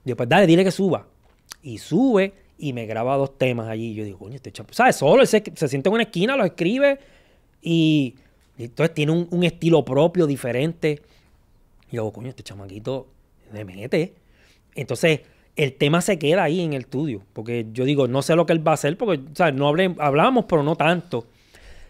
Y yo, pues dale, dile que suba. Y sube y me graba dos temas allí. Yo digo, coño, este chapo, ¿sabes? Solo, se, siente en una esquina, lo escribe y, entonces tiene un, estilo propio, diferente. Y yo, coño, este chamaquito me mete. Entonces, el tema se queda ahí en el estudio, porque yo digo, no sé lo que él va a hacer, porque, ¿sabes? No hablamos, pero no tanto.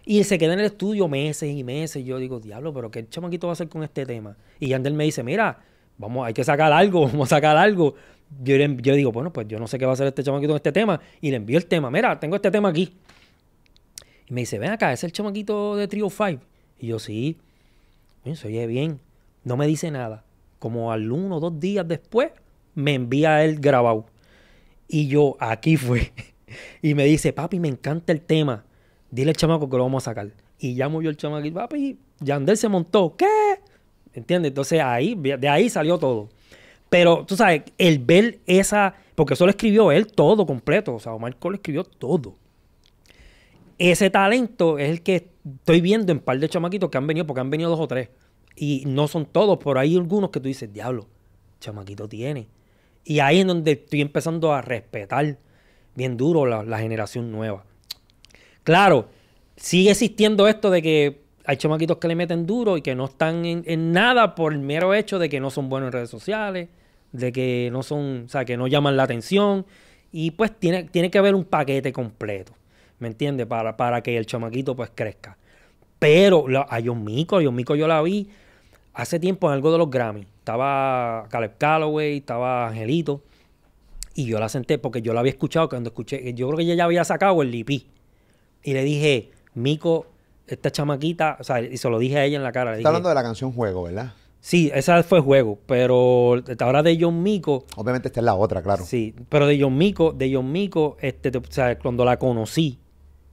Y se queda en el estudio meses y meses. Yo digo, diablo, pero ¿qué chamaquito va a hacer con este tema? Y Ander me dice, mira, vamos, hay que sacar algo, <laughs> vamos a sacar algo yo, le, digo, bueno, pues yo no sé qué va a hacer este chamaquito con este tema. Y le envío el tema. Mira, tengo este tema aquí. Y me dice, ven acá, es el chamaquito de Trio 5. Y yo, sí. Oye, se oye bien. No me dice nada. Como al uno o dos días después, me envía el grabado. Y yo, aquí fue. <laughs> y me dice, papi, me encanta el tema. Dile al chamaco que lo vamos a sacar. Y llamo yo al chamaquito, papi, Yandel se montó. ¿Qué? ¿Entiendes? Entonces ahí, de ahí salió todo. Pero tú sabes, el ver esa, porque eso lo escribió él todo completo, o sea, Omar Cole escribió todo. Ese talento es el que estoy viendo en par de chamaquitos que han venido, porque han venido dos o tres. Y no son todos, pero hay algunos que tú dices, diablo, chamaquito tiene. Y ahí es donde estoy empezando a respetar bien duro la, la generación nueva. Claro, sigue existiendo esto de que hay chamaquitos que le meten duro y que no están en, nada por el mero hecho de que no son buenos en redes sociales, de que no son, o sea, que no llaman la atención. Y pues tiene, tiene que haber un paquete completo, ¿me entiendes? Para, para que el chamaquito pues crezca. Pero la, a John Mico, a Mico yo la vi hace tiempo en algo de los Grammy. Estaba Caleb Calloway, estaba Angelito. Y yo la senté porque yo la había escuchado cuando escuché. Yo creo que ella ya había sacado el Lipi. Y le dije, Mico esta chamaquita, o sea, y se lo dije a ella en la cara. Está hablando de la canción Juego, ¿verdad? Sí, esa fue Juego, pero ahora de John Mico. Obviamente esta es la otra, claro. Sí, pero de John Mico, de John Mico, este, o sea, cuando la conocí,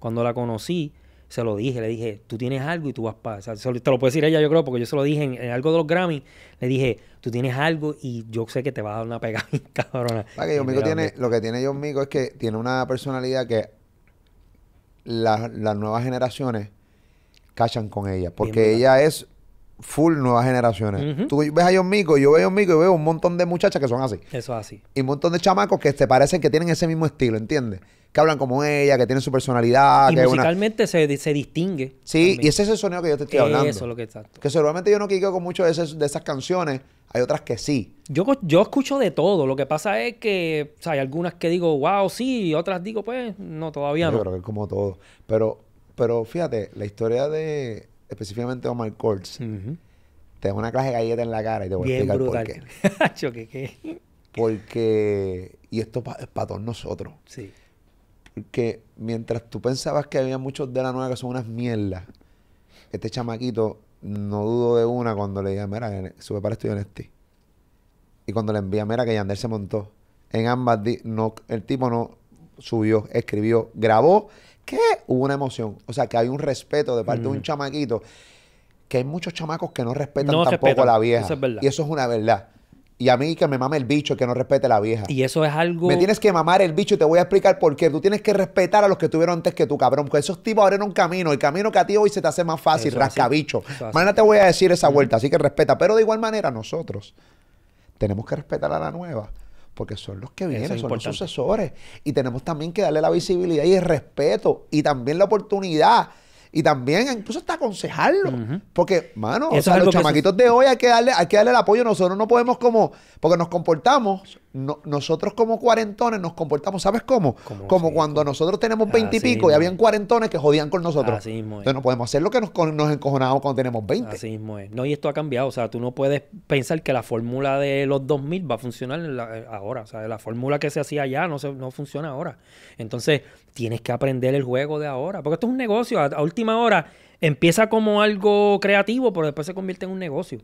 cuando la conocí, se lo dije, le dije, tú tienes algo y tú vas para. O sea, te lo puede decir ella, yo creo, porque yo se lo dije en, algo de los Grammy. Le dije, tú tienes algo y yo sé que te vas a dar una pegada <laughs> cabrona. lo que tiene John Mico es que tiene una personalidad que las nuevas generaciones cachan con ella. Porque ella es full nuevas generaciones. Tú ves a John Mico, yo veo a John Mico y veo un montón de muchachas que son así. Eso es así. Y un montón de chamacos que te parecen que tienen ese mismo estilo, ¿entiendes? Que hablan como ella, que tienen su personalidad. Y que musicalmente se, se, distingue. Sí, y ese es el sonido que yo te estoy hablando. Eso es lo que exacto. Que seguramente yo no quiero con mucho de, esas de, esas canciones. Hay otras que sí. Yo, yo escucho de todo. Lo que pasa es que hay algunas que digo, wow, sí, y otras digo, pues, no, todavía no. Yo creo que es como todo. Pero pero fíjate, la historia de específicamente Omar Courts, te da una clase de galleta en la cara y te voy a explicar por qué. <laughs> Porque, y esto es para todos nosotros. Sí. Porque mientras tú pensabas que había muchos de la nueva que son unas mierdas, este chamaquito no dudo de una cuando le dije, mira, sube para estudiar en este Y cuando le envía, Mera que Yander se montó. En ambas, no, el tipo no subió, escribió, grabó ¿Qué? Hubo una emoción. O sea, que hay un respeto de parte de un chamaquito. Que hay muchos chamacos que no respetan tampoco a la vieja. Eso es verdad. Y eso es una verdad. Y a mí que me mame el bicho que no respete a la vieja. Y eso es algo. Me tienes que mamar el bicho y te voy a explicar por qué. Tú tienes que respetar a los que tuvieron antes que tú, cabrón. Porque esos tipos abrieron un camino. El camino que a ti hoy se te hace más fácil, eso rascabicho. Mañana te voy a decir esa vuelta, así que respeta. Pero de igual manera, nosotros tenemos que respetar a la nueva porque son los que vienen, son los sucesores. Y tenemos también que darle la visibilidad y el respeto y también la oportunidad. Y también incluso hasta aconsejarlo. Porque, mano, o los chamaquitos de hoy hay que, darle, hay que darle el apoyo. Nosotros no podemos como, porque nos comportamos nosotros como cuarentones nos comportamos, ¿sabes cómo? Como, cuando nosotros tenemos veintipico y, y, habían cuarentones que jodían con nosotros. Así mismo es. Entonces no podemos hacer lo que nos, nos encojonamos cuando tenemos veinte. Así mismo es. No, y esto ha cambiado. O sea, tú no puedes pensar que la fórmula de los 2000 va a funcionar eh, ahora. O sea, la fórmula que se hacía allá no, se, no funciona ahora. Entonces tienes que aprender el juego de ahora. Porque esto es un negocio. a última hora empieza como algo creativo, pero después se convierte en un negocio.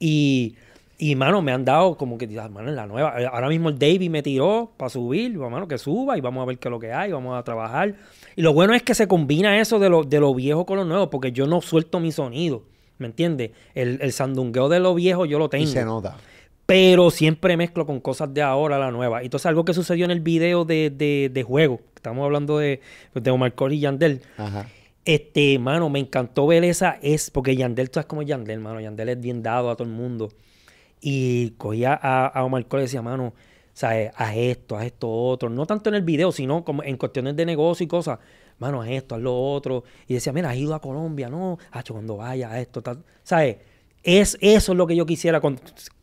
Y y, mano, me han dado como que, mano, en la nueva. Eh, ahora mismo el David me tiró para subir, mano, que suba y vamos a ver qué es lo que hay, vamos a trabajar. Y lo bueno es que se combina eso de lo, de viejo con lo nuevo, porque yo no suelto mi sonido, ¿me entiendes? El, el sandungueo de lo viejo yo lo tengo. Y se nota. Pero siempre mezclo con cosas de ahora, la nueva. Y Entonces, algo que sucedió en el video de, de, de juego, estamos hablando de, pues, de Omar Cole y Yandel. Ajá. Este, mano, me encantó ver esa, es porque Yandel, tú eres como Yandel, mano. Yandel es bien dado a todo el mundo. Y cogía a, Omar Cole y decía, mano, ¿sabes? Haz esto, a esto otro. No tanto en el video, sino como en cuestiones de negocio y cosas. Mano, a esto, haz lo otro. Y decía, mira, has ido a Colombia, no, hacho, ah, cuando vaya, a esto, ¿Sabes? Es, eso es lo que yo quisiera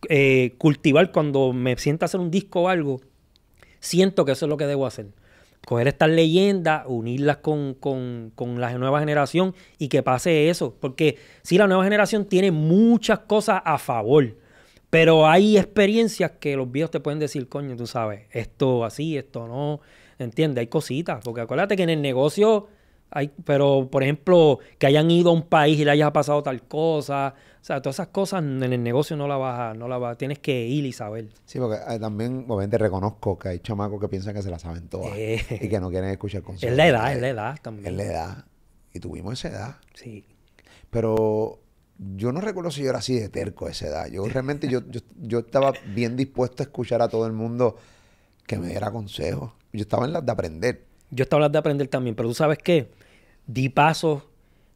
eh, cultivar cuando me sienta a hacer un disco o algo. Siento que eso es lo que debo hacer. Coger estas leyendas, unirlas con, la nueva generación y que pase eso. Porque si la nueva generación tiene muchas cosas a favor pero hay experiencias que los viejos te pueden decir, coño, tú sabes, esto así, esto no. ¿Entiendes? Hay cositas. Porque acuérdate que en el negocio hay, pero por ejemplo, que hayan ido a un país y le hayas pasado tal cosa. O sea, todas esas cosas en el negocio no las vas a, no la vas, tienes que ir y saber. Sí, porque eh, también obviamente reconozco que hay chamacos que piensan que se la saben todas eh. y que no quieren escuchar consejo Es la edad, es la edad también. Es la edad. Y tuvimos esa edad. Sí. Pero yo no recuerdo si yo era así de terco a esa edad. Yo realmente yo, yo, estaba bien dispuesto a escuchar a todo el mundo que me diera consejos. Yo estaba en las de aprender. Yo estaba en las de aprender también, pero tú sabes qué, di pasos,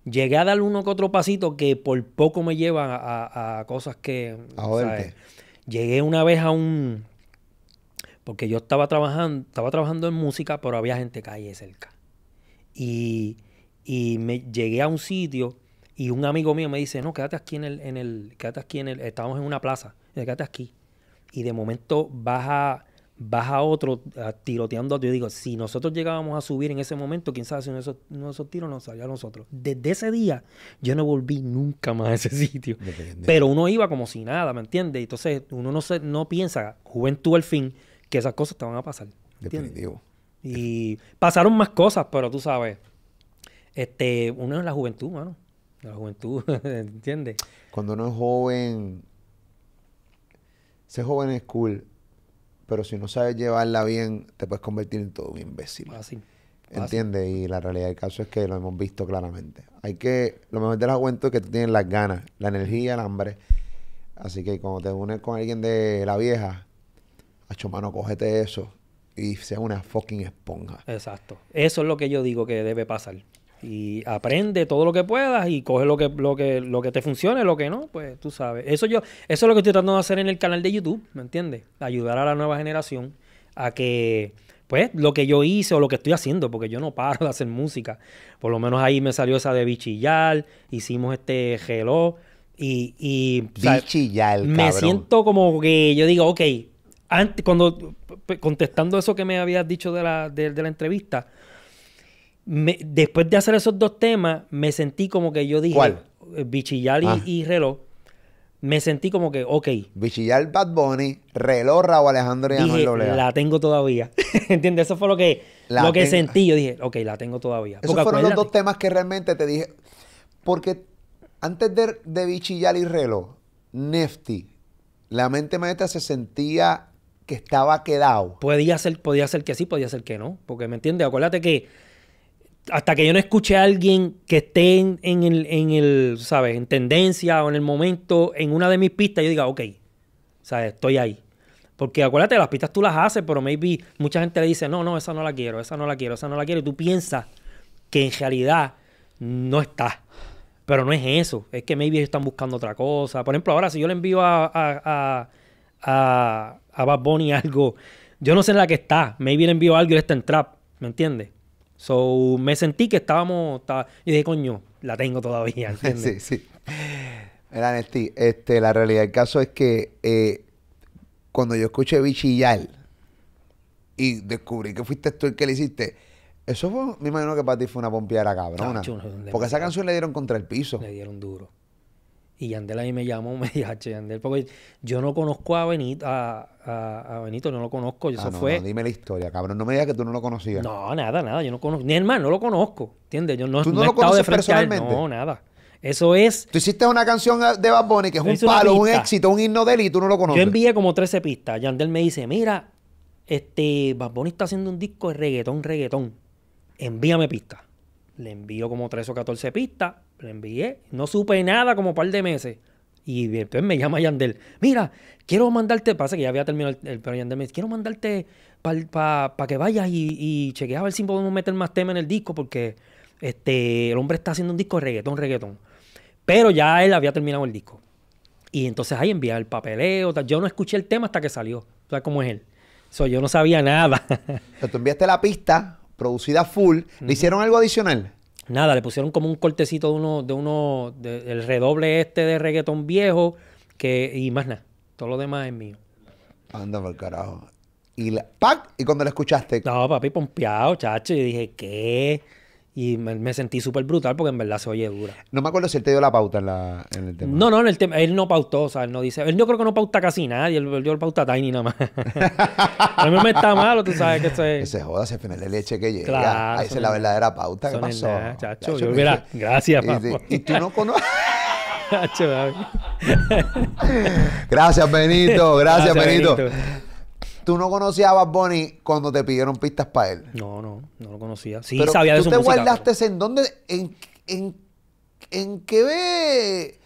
llegué a dar uno que otro pasito que por poco me lleva a, a cosas que... A joderte. Llegué una vez a un... Porque yo estaba trabajando, estaba trabajando en música, pero había gente calle cerca. Y, y me llegué a un sitio y un amigo mío me dice, no, quédate aquí en el, en el, quédate aquí en el, Estábamos en una plaza, eh, quédate aquí. Y de momento baja, baja otro tiroteando Yo digo, si nosotros llegábamos a subir en ese momento, quién sabe si uno de esos, tiros nos salía a nosotros. Desde ese día, yo no volví nunca más a ese <laughs> sitio. Pero uno iba como si nada, ¿me entiendes? Entonces, uno no, se, no piensa, juventud al fin, que esas cosas te van a pasar. ¿entiendes? Y pasaron más cosas, pero tú sabes, este, uno es la juventud, mano la juventud, <laughs> ¿entiendes? Cuando uno es joven, ser joven es cool, pero si no sabes llevarla bien, te puedes convertir en todo un imbécil. Así. ¿Entiendes? Y la realidad del caso es que lo hemos visto claramente. Hay que, lo mejor de la juventud es que tú tienes las ganas, la energía, el hambre. Así que cuando te unes con alguien de la vieja, hecho mano, cógete eso y sea una fucking esponja. Exacto. Eso es lo que yo digo que debe pasar y aprende todo lo que puedas y coge lo que, lo que, lo que te funcione, lo que no, pues tú sabes. Eso yo, eso es lo que estoy tratando de hacer en el canal de YouTube, ¿me entiendes? Ayudar a la nueva generación a que, pues, lo que yo hice o lo que estoy haciendo, porque yo no paro de hacer música. Por lo menos ahí me salió esa de bichillar, hicimos este Hello. y, bichillar, me siento como que yo digo, ok, antes, cuando contestando eso que me habías dicho de la, de la entrevista, después de hacer esos dos temas, me sentí como que yo dije... ¿Cuál? Eh, y, ah. relo me sentí como que, ok. Bichillar Bad Bunny, reloj Raúl Alejandro y dije, La tengo todavía. <laughs> ¿Entiendes? Eso fue lo que, que sentí. Yo dije, ok, la tengo todavía. Esos fueron los dos temas que realmente te dije. Porque antes de, de y reloj, Nefty, la mente maestra se sentía que estaba quedado. Podía ser, podía ser que sí, podía ser que no. Porque, ¿me entiendes? Acuérdate que hasta que yo no escuche a alguien que esté en, el, en el, ¿sabes? En tendencia o en el momento, en una de mis pistas, yo diga, ok, ¿sabes? Estoy ahí. Porque acuérdate, las pistas tú las haces, pero maybe mucha gente le dice, no, no, esa no la quiero, esa no la quiero, esa no la quiero. Y tú piensas que en realidad no está. Pero no es eso. Es que maybe están buscando otra cosa. Por ejemplo, ahora si yo le envío a, a, a Bad Bunny <laughs> algo, yo no sé en la que está. Maybe le envío algo y está en trap. ¿Me entiendes? So, me sentí que estábamos... y dije, coño, la tengo todavía, <laughs> sí, sí. Mira, este, la realidad del caso es que eh, cuando yo escuché bichillar y descubrí que fuiste tú el que le hiciste, eso fue, me imagino que para ti fue una pompiada cabrona Porque esa canción le dieron contra el piso. Le dieron duro. Y Yandel ahí me llamó, <laughs> me dijo, Yandel, porque yo no conozco a Benito, a, Benito no lo conozco. Ah, no, dime la historia, cabrón. No me digas que tú no lo conocías. No, nada, nada. Yo no conozco. Ni hermano, no lo conozco. ¿Entiendes? Yo no, ¿Tú no, lo conoces personalmente? No, nada. Eso es. Tú hiciste una canción de Bad Bunny que es un palo, un éxito, un himno de él y tú no lo conoces. Yo envié como 13 pistas. Yandel me dice: Mira, este Bad Bunny está haciendo un disco de reggaetón, reggaetón. Envíame pistas. Le envío como 13 o 14 pistas. Le envié. No supe nada como un par de meses. Y después me llama Yandel. Mira, quiero mandarte. Parece que ya había terminado el, pero Yandel me dice, quiero mandarte para que vayas y, y a ver si podemos meter más tema en el disco. Porque este, el hombre está haciendo un disco de reggaetón, reggaetón. Pero ya él había terminado el disco. Y entonces ahí envía el papeleo. Yo no escuché el tema hasta que salió. O sea, cómo es él. yo no sabía nada. Pero <laughs> tú enviaste la pista producida full. ¿Le hicieron algo adicional? nada, le pusieron como un cortecito de uno, de uno, del redoble este de reggaetón viejo, que, y más nada, todo lo demás es mío. Anda por carajo. Y la, Y cuando la escuchaste. No, papi, pompeado, chacho, y dije, ¿qué? Y me, sentí súper brutal porque en verdad se oye dura. No me acuerdo si él te dio la pauta en, la, en el tema. No, no, en el tema. Él no pautó, o sea, él no dice. Él yo creo que no pauta casi nadie. Él, dio el pauta a Tiny nada más. a mí me está malo, tú sabes que se. Ese joda, ese final de leche que llega. Claro, Ahí es la verdadera pauta. que pasó? Chacho, yo, gracias, papá. Y, tú no conoces. <laughs> <laughs> Gracias, Benito. Gracias, Benito tú no conocías a Bad Bunny cuando te pidieron pistas para él. No, no, no lo conocía. Sí, sabía de su música. ¿Tú te guardaste en dónde, en, qué ve...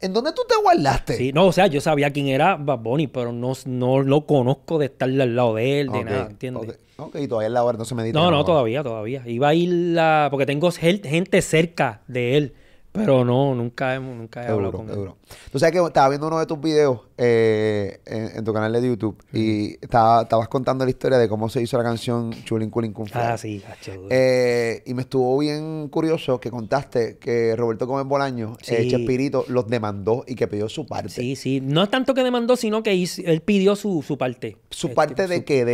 ¿En dónde tú te guardaste? Sí, no, o sea, yo sabía quién era Bad Bunny, pero no, no lo conozco de estarle al lado de él, de nada, ¿entiendes? Ok, y todavía la hora, no se me No, no, todavía, todavía. Iba a ir la... porque tengo gente cerca de él, pero no, nunca, hemos, nunca hablado con él. Tú sabes que estaba viendo uno de tus videos eh, en, tu canal de YouTube y estabas contando la historia de cómo se hizo la canción Chulín Culín Kung Ah, sí, ah, eh, y me estuvo bien curioso que contaste que Roberto Gómez Bolaño, eh, sí. Chespirito, los demandó y que pidió su parte. Sí, sí. No es tanto que demandó, sino que él pidió su, parte. ¿Su este, parte de que qué? De,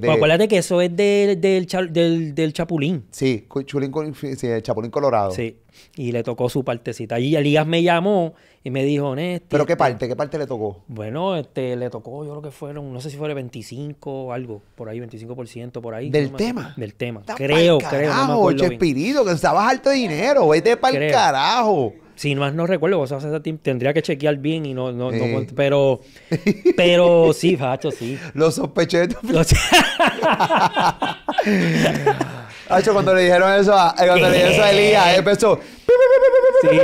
de... Pues acuérdate que eso es del, del, Chapulín. Sí, Chulín, sí, el Chapulín Colorado. Sí. Y le tocó su partecita. Y Elías me llamó y me dijo honesto. ¿Pero qué este parte? ¿Qué parte le tocó? Bueno, este, le tocó, yo creo que fueron, no sé si fue 25 o algo, por ahí, 25% por ahí. ¿Del tema? del tema. creo, creo. No que estaba alto dinero, vete para el carajo. Si más no recuerdo, tendría que chequear bien y no, no, pero, <laughs> pero sí, facho, sí. Lo sospeché de tu... Los... <laughs> Hacho, cuando le dijeron eso a, cuando le dijeron eso a Elías, empezó. Sí.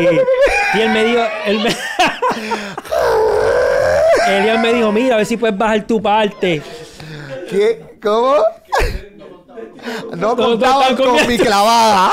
Y él me dijo, él me... <laughs> Elian me dijo, mira, a ver si puedes bajar tu parte. ¿Qué? ¿Cómo? No contaban con mi clavada.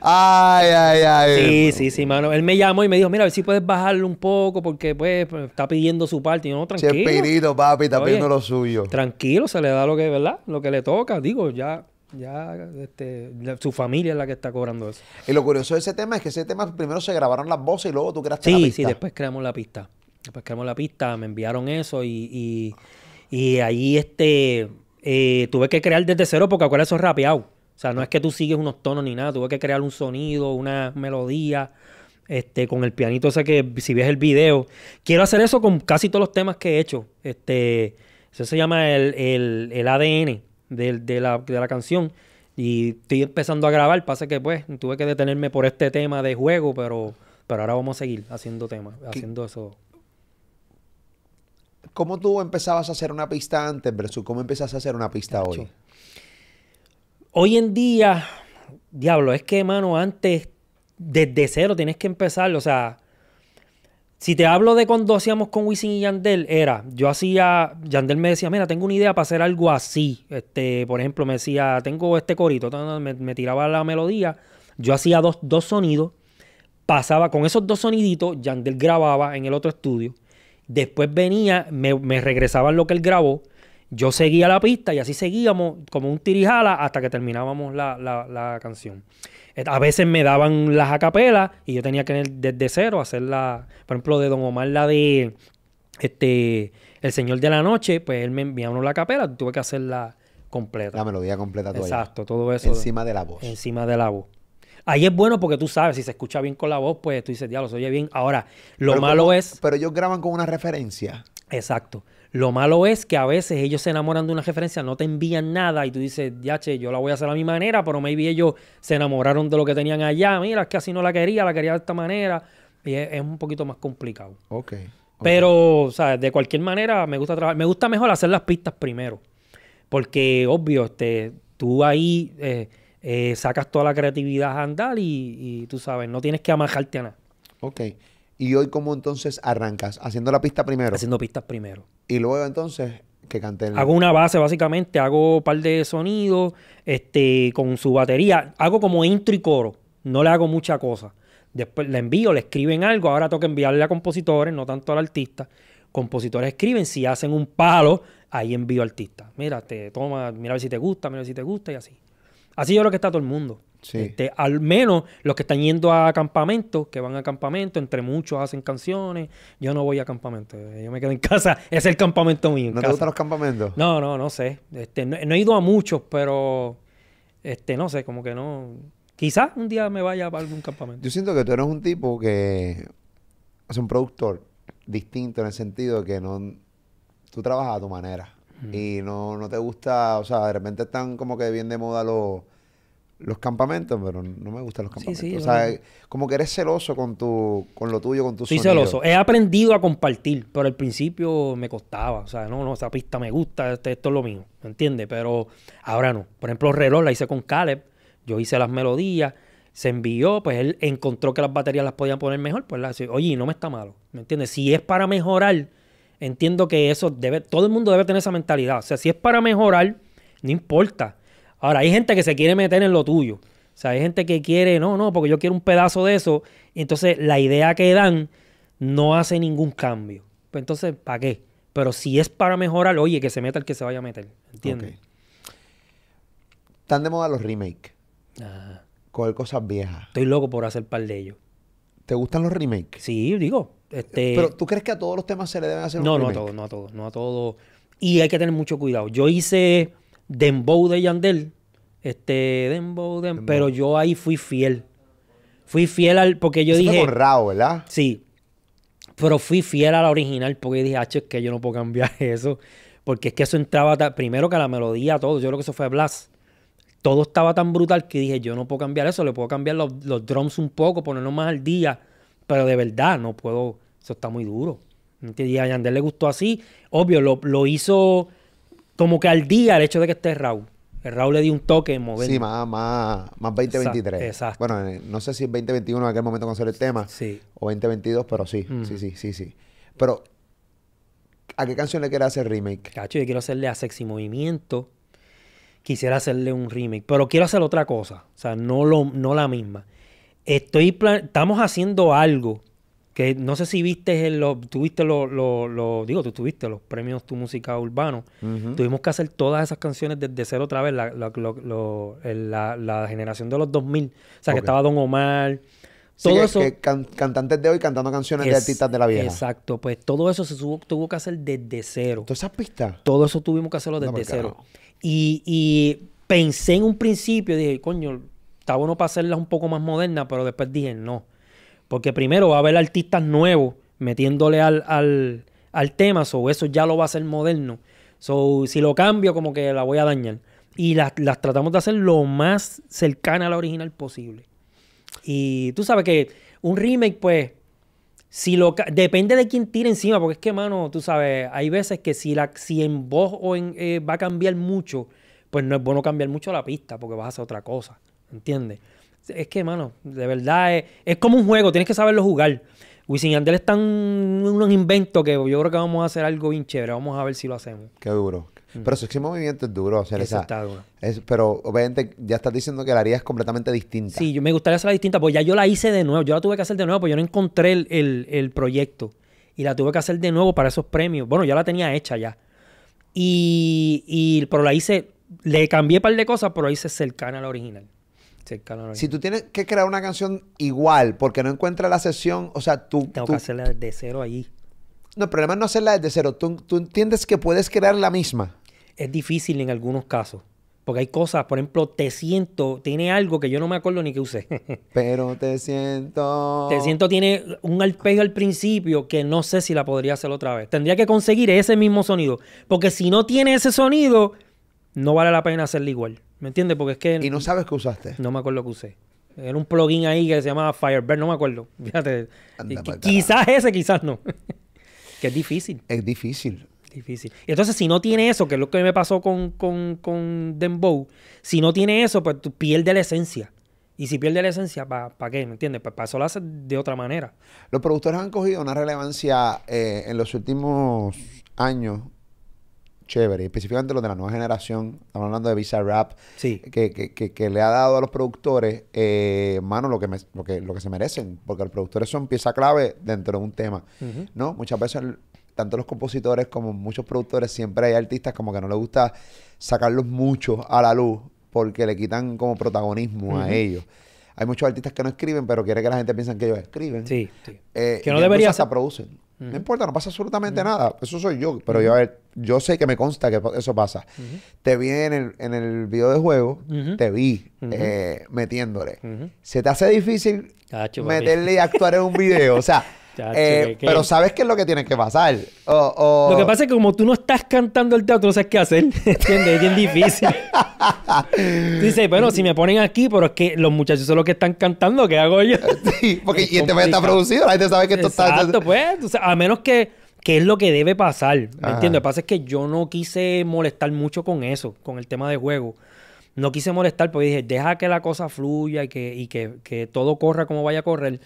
Ay, ay, ay. Sí, sí, sí, mano. Él me llamó y me dijo, mira, a ver si puedes bajarlo un poco porque pues, pues está pidiendo su parte. Y yo, no, tranquilo. Chespirito, papi, está pidiendo lo suyo. Tranquilo, se le da lo que, ¿verdad? Lo que le toca. Digo, ya ya este, su familia es la que está cobrando eso. Y lo curioso de ese tema es que ese tema primero se grabaron las voces y luego tú creaste la pista. Sí, sí, después creamos la pista. Después creamos la pista, me enviaron eso y, ahí este, eh, tuve que crear desde cero porque acuérdate, eso es rapeado. O sea, no es que tú sigues unos tonos ni nada, tuve que crear un sonido, una melodía. Este, con el pianito, ese que si ves el video, quiero hacer eso con casi todos los temas que he hecho. Este, eso se llama el, el, el ADN de, la, canción. Y estoy empezando a grabar. Pasa que pues tuve que detenerme por este tema de juego, pero, pero ahora vamos a seguir haciendo temas, haciendo eso. ¿Cómo tú empezabas a hacer una pista antes versus cómo empezaste a hacer una pista hoy? Hoy en día, diablo, es que, mano, antes, desde cero tienes que empezar. O sea, si te hablo de cuando hacíamos con Wisin y Yandel, era, yo hacía, Yandel me decía, mira, tengo una idea para hacer algo así. Este, por ejemplo, me decía, tengo este corito, me, tiraba la melodía, yo hacía dos, dos sonidos, pasaba con esos dos soniditos, Yandel grababa en el otro estudio, después venía, me, regresaba lo que él grabó, yo seguía la pista y así seguíamos como un tirijala hasta que terminábamos la, canción. A veces me daban las acapelas y yo tenía que desde cero hacerla, por ejemplo, de Don Omar, la de este, El Señor de la Noche, pues él me enviaba la capela, tuve que hacerla completa. La melodía completa Exacto, todo eso. Encima de la voz. Encima de la voz. Ahí es bueno porque tú sabes, si se escucha bien con la voz, pues tú dices, diablo, se oye bien. Ahora, lo malo es... Pero ellos graban con una referencia. Exacto. Lo malo es que a veces ellos se enamoran de una referencia, no te envían nada y tú dices, ya che, yo la voy a hacer a mi manera, pero maybe ellos se enamoraron de lo que tenían allá. Mira, es que así no la quería, la quería de esta manera. Y es, un poquito más complicado. Ok. okay. Pero, sea, De cualquier manera, me gusta trabajar. Me gusta mejor hacer las pistas primero. Porque, obvio, este, tú ahí eh, eh, sacas toda la creatividad a andar y, tú sabes, no tienes que amajarte a nada. Ok. ¿Y hoy cómo entonces arrancas? Haciendo la pista primero. Haciendo pistas primero. Y luego entonces que canten. Hago una base básicamente, hago un par de sonidos este, con su batería. Hago como intro y coro. No le hago mucha cosa. Después le envío, le escriben algo. Ahora toca enviarle a compositores, no tanto al artista. Compositores escriben, si hacen un palo, ahí envío al artista. Mira, te toma, mira a ver si te gusta, mira ver si te gusta y así. Así yo creo que está todo el mundo. Este, al menos los que están yendo a campamentos, que van a campamento, entre muchos hacen canciones. Yo no voy a campamento, yo me quedo en casa. <laughs> Es el campamento mío. ¿No te gustan los campamentos? No, no, no sé. Este, no, he ido a muchos, pero este, no sé, como que no. Quizás un día me vaya a algún campamento. Yo siento que tú eres un tipo que es un productor distinto en el sentido de que no, tú trabajas a tu manera. Y no, no te gusta, o sea, de repente están como que bien de moda los, los campamentos, pero no me gustan los campamentos. o sea, eh, como que eres celoso con tu con lo tuyo, con tu Soy celoso. He aprendido a compartir, pero al principio me costaba. O sea, no, no, esa pista me gusta, este, esto es lo mío, ¿me entiendes? Pero ahora no. Por ejemplo, Reloj la hice con Caleb. Yo hice las melodías, se envió, pues él encontró que las baterías las podían poner mejor. Pues la, oye, no me está malo, ¿me entiendes? Si es para mejorar Entiendo que eso debe, todo el mundo debe tener esa mentalidad. O sea, si es para mejorar, no importa. Ahora, hay gente que se quiere meter en lo tuyo. O sea, hay gente que quiere, no, no, porque yo quiero un pedazo de eso. entonces la idea que dan no hace ningún cambio. Pues, entonces, ¿para qué? Pero si es para mejorar, oye, que se meta el que se vaya a meter. ¿Entiendes? Están de moda los remakes. Coger cosas viejas. Estoy loco por hacer par de ellos. ¿Te gustan los remakes? Sí, digo. Este, pero tú crees que a todos los temas se le deben hacer no, un No, no a todos, no a todos, no a todos. Y hay que tener mucho cuidado. Yo hice Dembow de Yandel, este Dembow, Dembow. pero yo ahí fui fiel. Fui fiel al porque yo dije ¿verdad? Sí. Pero fui fiel a la original porque dije, ah, es que yo no puedo cambiar <laughs> eso." Porque es que eso entraba primero que la melodía, todo. Yo creo que eso fue Blast. Todo estaba tan brutal que dije, yo no puedo cambiar eso, le puedo cambiar los, los drums un poco, ponerlo más al día pero de verdad, no puedo. Eso está muy duro. Y a Yandel le gustó así. Obvio, lo, hizo como que al día el hecho de que esté Raúl. El Raúl le dio un toque en Sí, más, más, 2023. Exacto, Bueno, eh, no sé si es 2021 en aquel momento cuando el tema. Sí. O 2022, pero sí. Mm. Sí, sí, sí, sí. Pero, ¿a qué canción le quieres hacer remake? Cacho, yo quiero hacerle a Sexy Movimiento. Quisiera hacerle un remake. Pero quiero hacer otra cosa. O sea, no, lo, no la misma estoy estamos haciendo algo que no sé si viste tuviste los, digo, tú tuviste los premios Tu Música Urbano. Tuvimos que hacer todas esas canciones desde cero otra vez, la, generación de los 2000. O sea, que estaba Don Omar, todo cantantes de hoy cantando canciones de artistas de la vieja. Exacto, pues todo eso se tuvo que hacer desde cero. ¿Todas esas pistas? Todo eso tuvimos que hacerlo desde cero. Y, y pensé en un principio, dije, coño, está bueno para hacerlas un poco más moderna, pero después dije no. Porque primero va a haber artistas nuevos metiéndole al, tema, o eso ya lo va a hacer moderno. So, si lo cambio, como que la voy a dañar. Y las, tratamos de hacer lo más cercana a la original posible. Y tú sabes que un remake, pues, si lo depende de quién tire encima, porque es que, mano, tú sabes, hay veces que si, la, si en voz o en, eh, va a cambiar mucho, pues no es bueno cambiar mucho la pista, porque vas a hacer otra cosa. ¿Entiendes? Es que, mano, de verdad es, como un juego, tienes que saberlo jugar. Wisin y Andel es tan un invento que yo creo que vamos a hacer algo bien chévere. Vamos a ver si lo hacemos. Qué duro. Mm. Pero su próximo movimiento es duro. O sea, esa, está duro. Es, pero obviamente ya estás diciendo que la harías completamente distinta. Sí, yo me gustaría hacerla distinta, porque ya yo la hice de nuevo. Yo la tuve que hacer de nuevo, porque yo no encontré el, proyecto. Y la tuve que hacer de nuevo para esos premios. Bueno, ya la tenía hecha ya. Y, y pero la hice, le cambié un par de cosas, pero la hice cercana a la original. Si tú tienes que crear una canción igual porque no encuentras la sesión, o sea, tú... Tengo que hacerla desde cero allí. No, el problema es no hacerla desde cero. Tú, tú entiendes que puedes crear la misma. Es difícil en algunos casos. Porque hay cosas, por ejemplo, te siento, tiene algo que yo no me acuerdo ni que usé. <laughs> Pero te siento. Te siento tiene un arpegio al principio que no sé si la podría hacer otra vez. Tendría que conseguir ese mismo sonido. Porque si no tiene ese sonido, no vale la pena hacerle igual. ¿Me entiendes? Porque es que... Y no sabes qué usaste. No me acuerdo qué usé. Era un plugin ahí que se llamaba Firebird, no me acuerdo. <laughs> Fíjate. quizás ese, quizás no. <laughs> que es difícil. Es difícil. Difícil. Y entonces, si no tiene eso, que es lo que me pasó con, con, con si no tiene eso, pues tú pierdes la esencia. Y si pierde la esencia, ¿para qué? ¿Me entiendes? Pues para eso lo hace de otra manera. Los productores han cogido una relevancia eh, en los últimos años Chévere. específicamente los de la nueva generación, estamos hablando de Visa Rap, que, le ha dado a los productores, eh, mano, lo que, lo, que, lo que se merecen, porque los productores son pieza clave dentro de un tema, ¿no? Muchas veces, tanto los compositores como muchos productores, siempre hay artistas como que no les gusta sacarlos mucho a la luz, porque le quitan como protagonismo a ellos. Hay muchos artistas que no escriben, pero quiere que la gente piense que ellos escriben. Sí, Eh, que no debería producen. No importa, no pasa absolutamente nada. Eso soy yo. Pero yo, a ver, yo sé que me consta que eso pasa. Te vi en el, video de juego, te vi eh, metiéndole. Se te hace difícil meterle y actuar en un video. O sea. <laughs> Eh, pero sabes qué es lo que tiene que pasar. Lo que pasa es que como tú no estás cantando el teatro, no sabes qué hacer. <laughs> ¿Entiendes? Es bien difícil. <laughs> dice bueno, si me ponen aquí, pero es que los muchachos son los que están cantando, ¿qué hago yo? <laughs> sí, porque y este está producido, la gente sabe que esto está. pues. a menos que, que, es lo que debe pasar. ¿Me entiendes? Lo que pasa es que yo no quise molestar mucho con eso, con el tema de juego. No quise molestar, porque dije, deja que la cosa fluya y que, que, que todo corra como vaya a correr.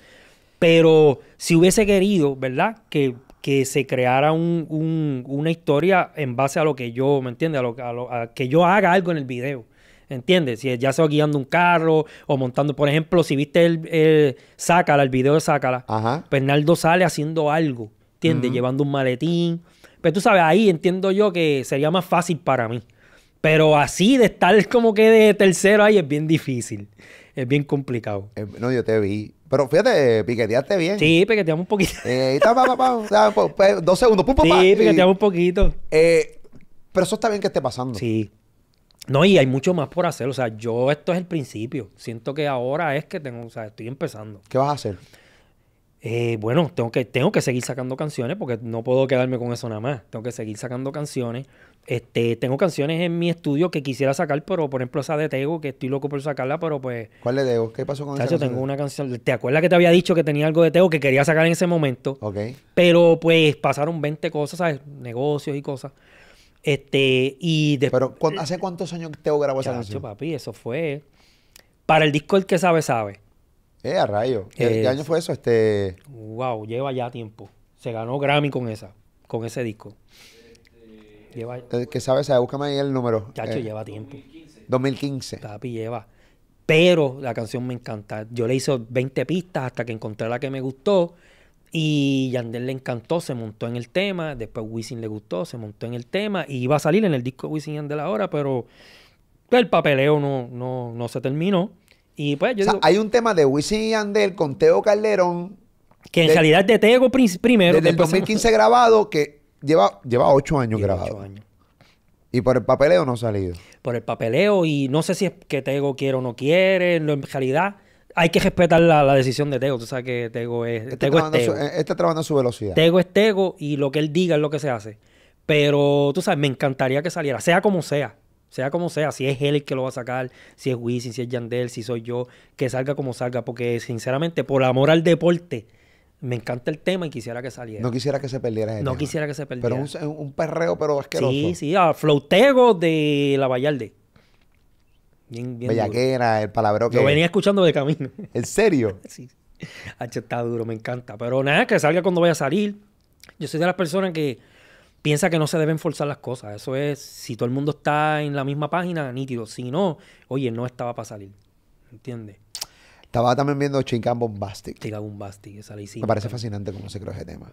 Pero si hubiese querido, ¿verdad? Que, se creara una historia en base a lo que yo, ¿me entiendes? A, lo, que yo haga algo en el video. ¿Entiendes? Si ya sea guiando un carro o montando, por ejemplo, si viste el, Sácala, el video de Sácala, Pernaldo sale haciendo algo, ¿entiendes? Llevando un maletín. Pero pues tú sabes, ahí entiendo yo que sería más fácil para mí. Pero así de estar como que de tercero ahí es bien difícil es bien complicado. Eh, no, yo te vi. Pero fíjate, eh, piqueteaste bien. Sí, piqueteamos un poquito. Eh, está, pa, pa, pa, pues, pues, dos segundos, pum, pa. Sí, piqueteamos un poquito. Eh, pero eso está bien que esté pasando. Sí. No, y hay mucho más por hacer. O sea, yo esto es el principio. Siento que ahora es que tengo, o sea, estoy empezando. ¿Qué vas a hacer? eh, bueno, tengo que, tengo que seguir sacando canciones porque no puedo quedarme con eso nada más. Tengo que seguir sacando canciones. Este, tengo canciones en mi estudio que quisiera sacar, pero por ejemplo esa de Tego, que estoy loco por sacarla, pero pues... ¿Cuál de Tego? ¿Qué pasó con esa? Yo tengo una canción... ¿Te acuerdas que te había dicho que tenía algo de Tego que quería sacar en ese momento? Ok. Pero pues pasaron 20 cosas, ¿sabes? Negocios y cosas. Este, y después... Pero ¿hace cuántos años Tego grabó esa canción? papi, eso fue... Para el disco El que sabe, sabe. Eh, a rayo. ¿Qué, año fue eso? Este. Wow, lleva ya tiempo. Se ganó Grammy con esa, con ese disco. Este... Lleva... que sabe, búscame ahí el número. Chacho, eh, lleva tiempo. 2015. 2015. Tapi lleva. Pero la canción me encanta. Yo le hice 20 pistas hasta que encontré la que me gustó. Y Yandel le encantó, se montó en el tema. Después Wisin le gustó, se montó en el tema. Y iba a salir en el disco Wisin Yandel ahora, pero el papeleo no, no, no se terminó pues hay un tema de Wisin y Andel con Teo Calderón. Que en realidad realidad de Tego primero. Desde el 2015 grabado, que lleva, lleva ocho años grabado. Y por el papeleo no ha salido. Por el papeleo, y no sé si es que Tego quiere o no quiere, en realidad hay que respetar la, decisión de Tego. Tú sabes que Tego es. Está está trabajando a su velocidad. Tego es Tego y lo que él diga es lo que se hace. Pero tú sabes, me encantaría que saliera, sea como sea sea como sea, si es él el que lo va a sacar, si es Wisin, si es Yandel, si soy yo, que salga como salga, porque sinceramente, por amor al deporte, me encanta el tema y quisiera que saliera. No quisiera que se perdiera No quisiera que se perdiera. Pero un, un perreo, pero asqueroso. Sí, sí, a flotego de la Vallarde. Bien, bien Bellaquera, el palabreo que... Lo venía escuchando de camino. <laughs> ¿En serio? sí. H está duro, me encanta. Pero nada, que salga cuando vaya a salir. Yo soy de las personas que piensa que no se deben forzar las cosas. Eso es, si todo el mundo está en la misma página, nítido. Si no, oye, no estaba para salir. ¿Entiendes? Estaba también viendo Chingan Bombastic. Chingan Bombastic, esa la hicimos. Me parece fascinante cómo se creó ese tema.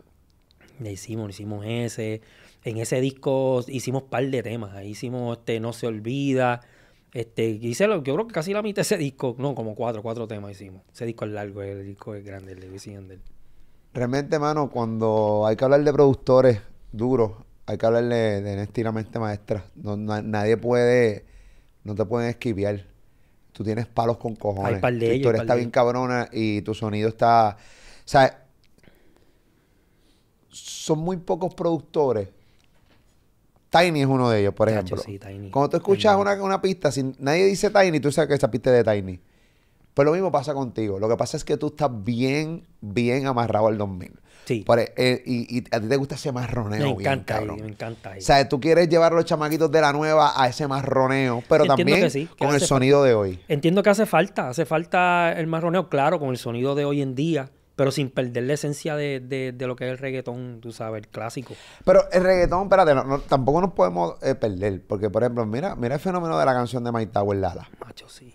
Le hicimos, hicimos ese. En ese disco hicimos par de temas. Ahí hicimos este No se olvida. Este, hice lo, yo creo que casi la mitad de ese disco, no, como cuatro, cuatro temas hicimos. Ese disco es largo, el disco es grande, el de Wisin Realmente, mano, cuando hay que hablar de productores, duro. Hay que hablarle de mente maestra. nadie puede, no te pueden esquiviar. Tú tienes palos con cojones. La está bien cabrona y tu sonido está. O sea, son muy pocos productores. Tiny es uno de ellos, por ejemplo. Cuando tú escuchas una, pista, si nadie dice Tiny, tú sabes que esa pista es de Tiny. Pues lo mismo pasa contigo. Lo que pasa es que tú estás bien, bien amarrado al 2000. E, eh, y, a ti te gusta ese marroneo. Me encanta, me encanta. O sea, tú quieres llevar los chamaquitos de la nueva a ese marroneo, pero también con el sonido de hoy. Entiendo que hace falta, hace falta el marroneo, claro, con el sonido de hoy en día, pero sin perder la esencia de, lo que es el reggaetón, tú sabes, el clásico. Pero el reggaetón, espérate, tampoco nos podemos eh, perder, porque por ejemplo, mira, mira el fenómeno de la canción de My Tower Lala. Macho, sí.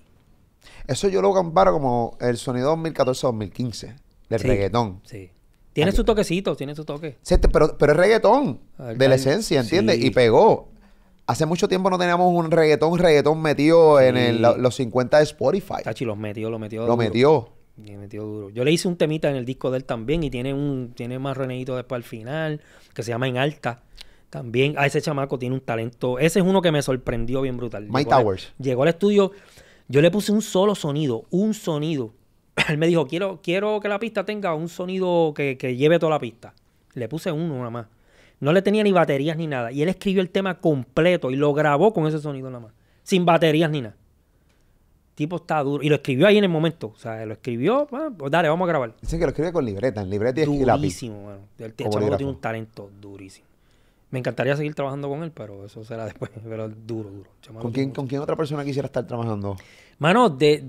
Eso yo lo comparo como el sonido 2014-2015 del sí, reggaetón. Sí. Tiene su toquecito, tiene su toque. pero, pero es reggaetón, de la esencia, ¿entiendes? Y pegó. Hace mucho tiempo no teníamos un reggaetón, reggaetón metido en los 50 de Spotify. Tachi, los metió, lo metió. Lo metió. Y metió duro. Yo le hice un temita en el disco de él también y tiene un tiene más reneguito después al final, que se llama En Alta. También, a ah, ese chamaco tiene un talento. Ese es uno que me sorprendió bien brutal. Mike Towers. llegó al estudio, yo le puse un solo sonido, un sonido él me dijo, quiero, quiero que la pista tenga un sonido que, lleve toda la pista. Le puse uno nada más. No le tenía ni baterías ni nada. Y él escribió el tema completo y lo grabó con ese sonido nada más. Sin baterías ni nada. tipo está duro. Y lo escribió ahí en el momento. O sea, lo escribió. Ah, pues dale, vamos a grabar. Dicen que lo escribe con libreta. En libreta y Durísimo, El chavo tiene un talento durísimo. Me encantaría seguir trabajando con él, pero eso será <laughs> después. Pero duro, duro. ¿Con, quién, otra persona quisiera estar trabajando? Mano, de,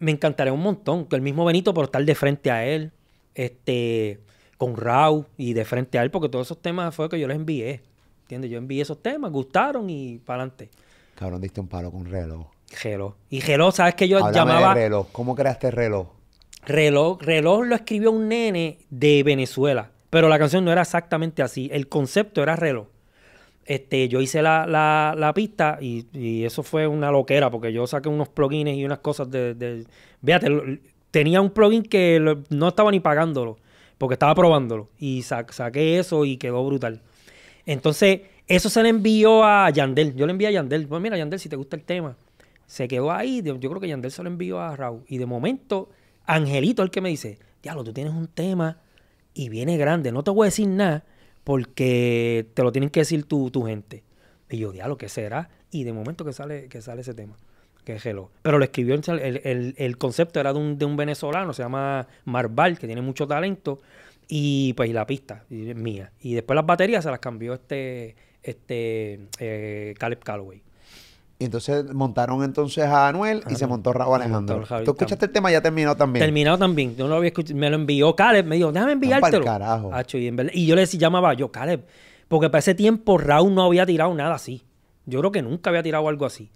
me encantaría un montón. que El mismo Benito, por estar de frente a él. Este, con Raúl y de frente a él, porque todos esos temas fue que yo les envié. ¿Entiendes? Yo envié esos temas, gustaron y para adelante. Cabrón, diste un palo con reloj. Reloj. Y reloj, ¿sabes que yo llamaba? De reloj. ¿Cómo creaste reloj? Reloj, reloj lo escribió un nene de Venezuela pero la canción no era exactamente así. El concepto era reloj. Este, yo hice la, pista y, eso fue una loquera porque yo saqué unos plugins y unas cosas de... de... tenía un plugin que no estaba ni pagándolo porque estaba probándolo y saqué eso y quedó brutal. Entonces, eso se le envió a Yandel. Yo le envié a Yandel. Pues mira, Yandel, si te gusta el tema. Se quedó ahí. Yo creo que Yandel se lo envió a Raúl. Y de momento, Angelito el que me dice, diablo, tú tienes un tema y viene grande. No te voy a decir nada porque te lo tienen que decir tu, tu gente. Y yo, diablo, ¿qué será? Y de momento que sale, que sale ese tema, que es Hello. Pero lo escribió, el, concepto era de un, de un, venezolano, se llama Marval, que tiene mucho talento. Y pues la pista mía. Y después las baterías se las cambió este, este eh, Caleb Calloway. Y entonces montaron entonces a Anuel y se montó Raúl Alejandro. ¿Tú escuchaste el tema? Ya terminó también. Terminado también. Yo no lo había escuchado. Me lo envió Caleb. Me dijo, déjame enviártelo. el carajo. y, y, yo le decía, llamaba yo, Caleb. Porque para ese tiempo Raúl no había tirado nada así. Yo creo que nunca había tirado algo así.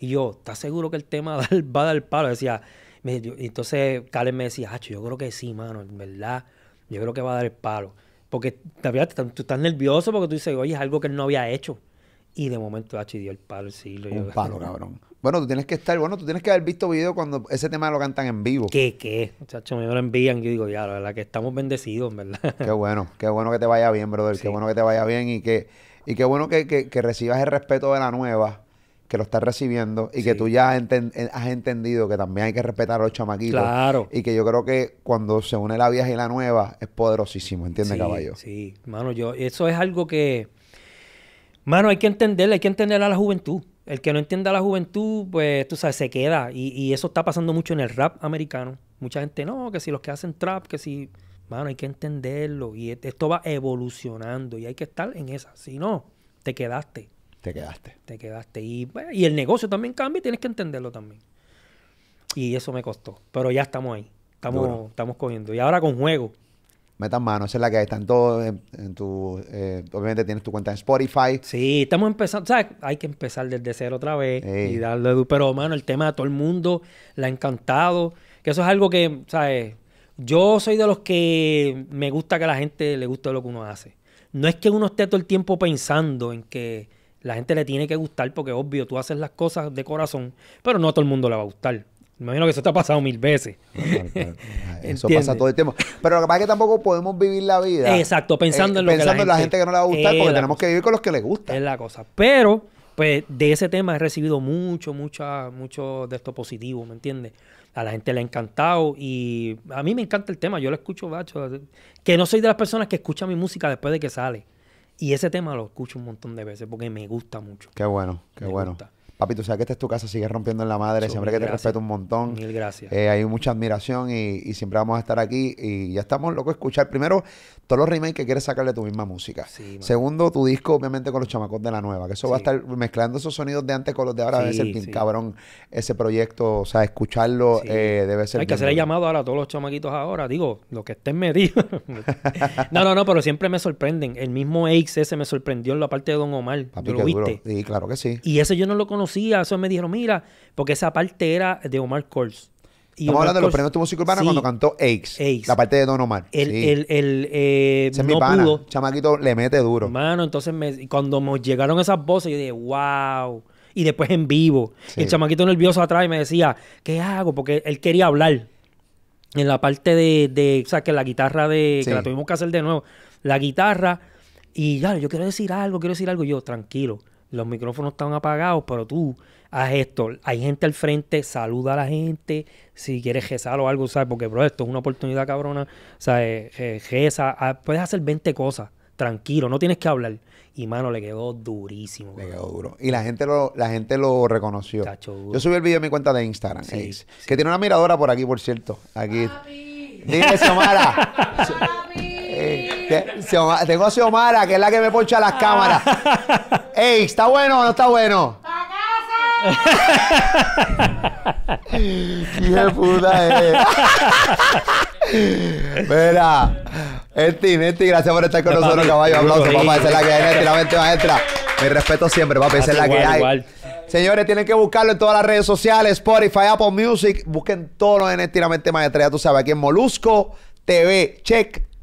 Y yo, ¿estás seguro que el tema <laughs> va a dar el palo? Decía, me, entonces Caleb me decía, Hacho, yo creo que sí, mano. En verdad, yo creo que va a dar el palo. Porque tú estás nervioso porque tú dices, oye, es algo que él no había hecho. Y de momento, H dio el palo, sí. Lo Un palo, cabrón. Bueno, tú tienes que estar, bueno, tú tienes que haber visto video cuando ese tema lo cantan en vivo. ¿Qué, qué? Muchachos, me lo envían. Yo digo, ya, la verdad que estamos bendecidos, en ¿verdad? Qué bueno, qué bueno que te vaya bien, brother. Qué bueno que te vaya bien y que, y qué bueno que, recibas el respeto de la nueva, que lo estás recibiendo y que tú ya eh, has entendido que también hay que respetar a los chamaquitos. Claro. Y que yo creo que cuando se une la vieja y la nueva es poderosísimo, ¿entiendes, caballo? Sí, mano, yo, eso es algo que Mano, hay que entender, hay que entender a la juventud. El que no entienda a la juventud, pues tú sabes, se queda. Y, y, eso está pasando mucho en el rap americano. Mucha gente, no, que si los que hacen trap, que si. Mano, hay que entenderlo. Y esto va evolucionando y hay que estar en esa. Si no, te quedaste. Te quedaste. Te quedaste. Y, pues, y el negocio también cambia y tienes que entenderlo también. Y eso me costó. Pero ya estamos ahí. Estamos, estamos cogiendo. Y ahora con juego metan mano. Esa es la que Están todos en, tu. Eh, obviamente tienes tu cuenta en Spotify. Sí, estamos empezando. Hay que empezar desde cero otra vez y darle. Pero, mano, el tema de todo el mundo la ha encantado. Que eso es algo que, ¿sabes? Yo soy de los que me gusta que a la gente le guste lo que uno hace. No es que uno esté todo el tiempo pensando en que la gente le tiene que gustar, porque obvio, tú haces las cosas de corazón, pero no a todo el mundo le va a gustar. Me imagino que eso te ha pasado mil veces. eso pasa todo el tiempo. Pero lo que pasa es que tampoco podemos vivir la vida. Exacto, pensando eh, en lo que la gente, que no le va a gustar, porque tenemos que vivir con los que le gusta. Es la cosa. Pero, pues, de ese tema he recibido mucho, mucho mucho de esto positivo, ¿me entiendes? A la gente le ha encantado y a mí me encanta el tema. Yo lo escucho, bacho. Que no soy de las personas que escuchan mi música después de que sale. Y ese tema lo escucho un montón de veces porque me gusta mucho. Qué bueno, qué bueno. Papi, tú sabes que esta es tu casa, sigues rompiendo en la madre, siempre que te respeto un montón. Mil gracias. Eh, hay mucha admiración y, siempre vamos a estar aquí y ya estamos locos de escuchar primero todos los remakes que quieres sacarle tu misma música. Segundo, tu disco obviamente con los chamacos de la nueva, que eso va a estar mezclando esos sonidos de antes con los de ahora, debe ser bien cabrón ese proyecto, o sea, escucharlo eh, debe ser... Hay que hacer el llamado ahora a todos los chamaquitos ahora, digo, los que estén metidos. <laughs> no, no, no, pero siempre me sorprenden. El mismo AXS ese me sorprendió en la parte de Don Omar. Papi, ¿Lo viste? Sí, claro que sí. Y ese yo no lo conocí eso me dijeron, mira, porque esa parte era de Omar Kors. Y Estamos hablando de los premios de música urbana cuando cantó Aix. La parte de Don Omar. El, eh, Pudo. Chamaquito le mete duro. Mano, entonces cuando me llegaron esas voces, yo dije, wow y después en vivo. El chamaquito nervioso atrás y me decía, ¿qué hago? Porque él quería hablar. En la parte de, o que la guitarra de, que la tuvimos que hacer de nuevo, la guitarra, y ya, yo quiero decir algo, quiero decir algo, yo, tranquilo los micrófonos estaban apagados, pero tú haz esto. Hay gente al frente, saluda a la gente. Si quieres gesar o algo, ¿sabes? Porque, bro, esto es una oportunidad cabrona. ¿Sabes? Gesa, ah, puedes hacer 20 cosas. Tranquilo, no tienes que hablar. Y mano, le quedó durísimo. Le quedó duro. Y la gente lo, la gente lo reconoció. Yo subí el video a mi cuenta de Instagram, sí, que tiene una miradora por aquí, por cierto. Aquí. Dime, Samara. Tengo a Xiomara, que es la que me poncha las cámaras. Ah. Ey, ¿está bueno o no está bueno? ¡Qué puta es! Mira, Esti, Esti, gracias por estar con nosotros, caballo. Aplauso, papá. Esa es la que hay, Esti, la mente maestra. Mi respeto siempre, papá. Esa es la que hay. Señores, tienen que buscarlo en todas las redes sociales, Spotify, Apple Music. Busquen todo lo en Esti, la maestra. Ya tú sabes, aquí en Molusco TV. Check.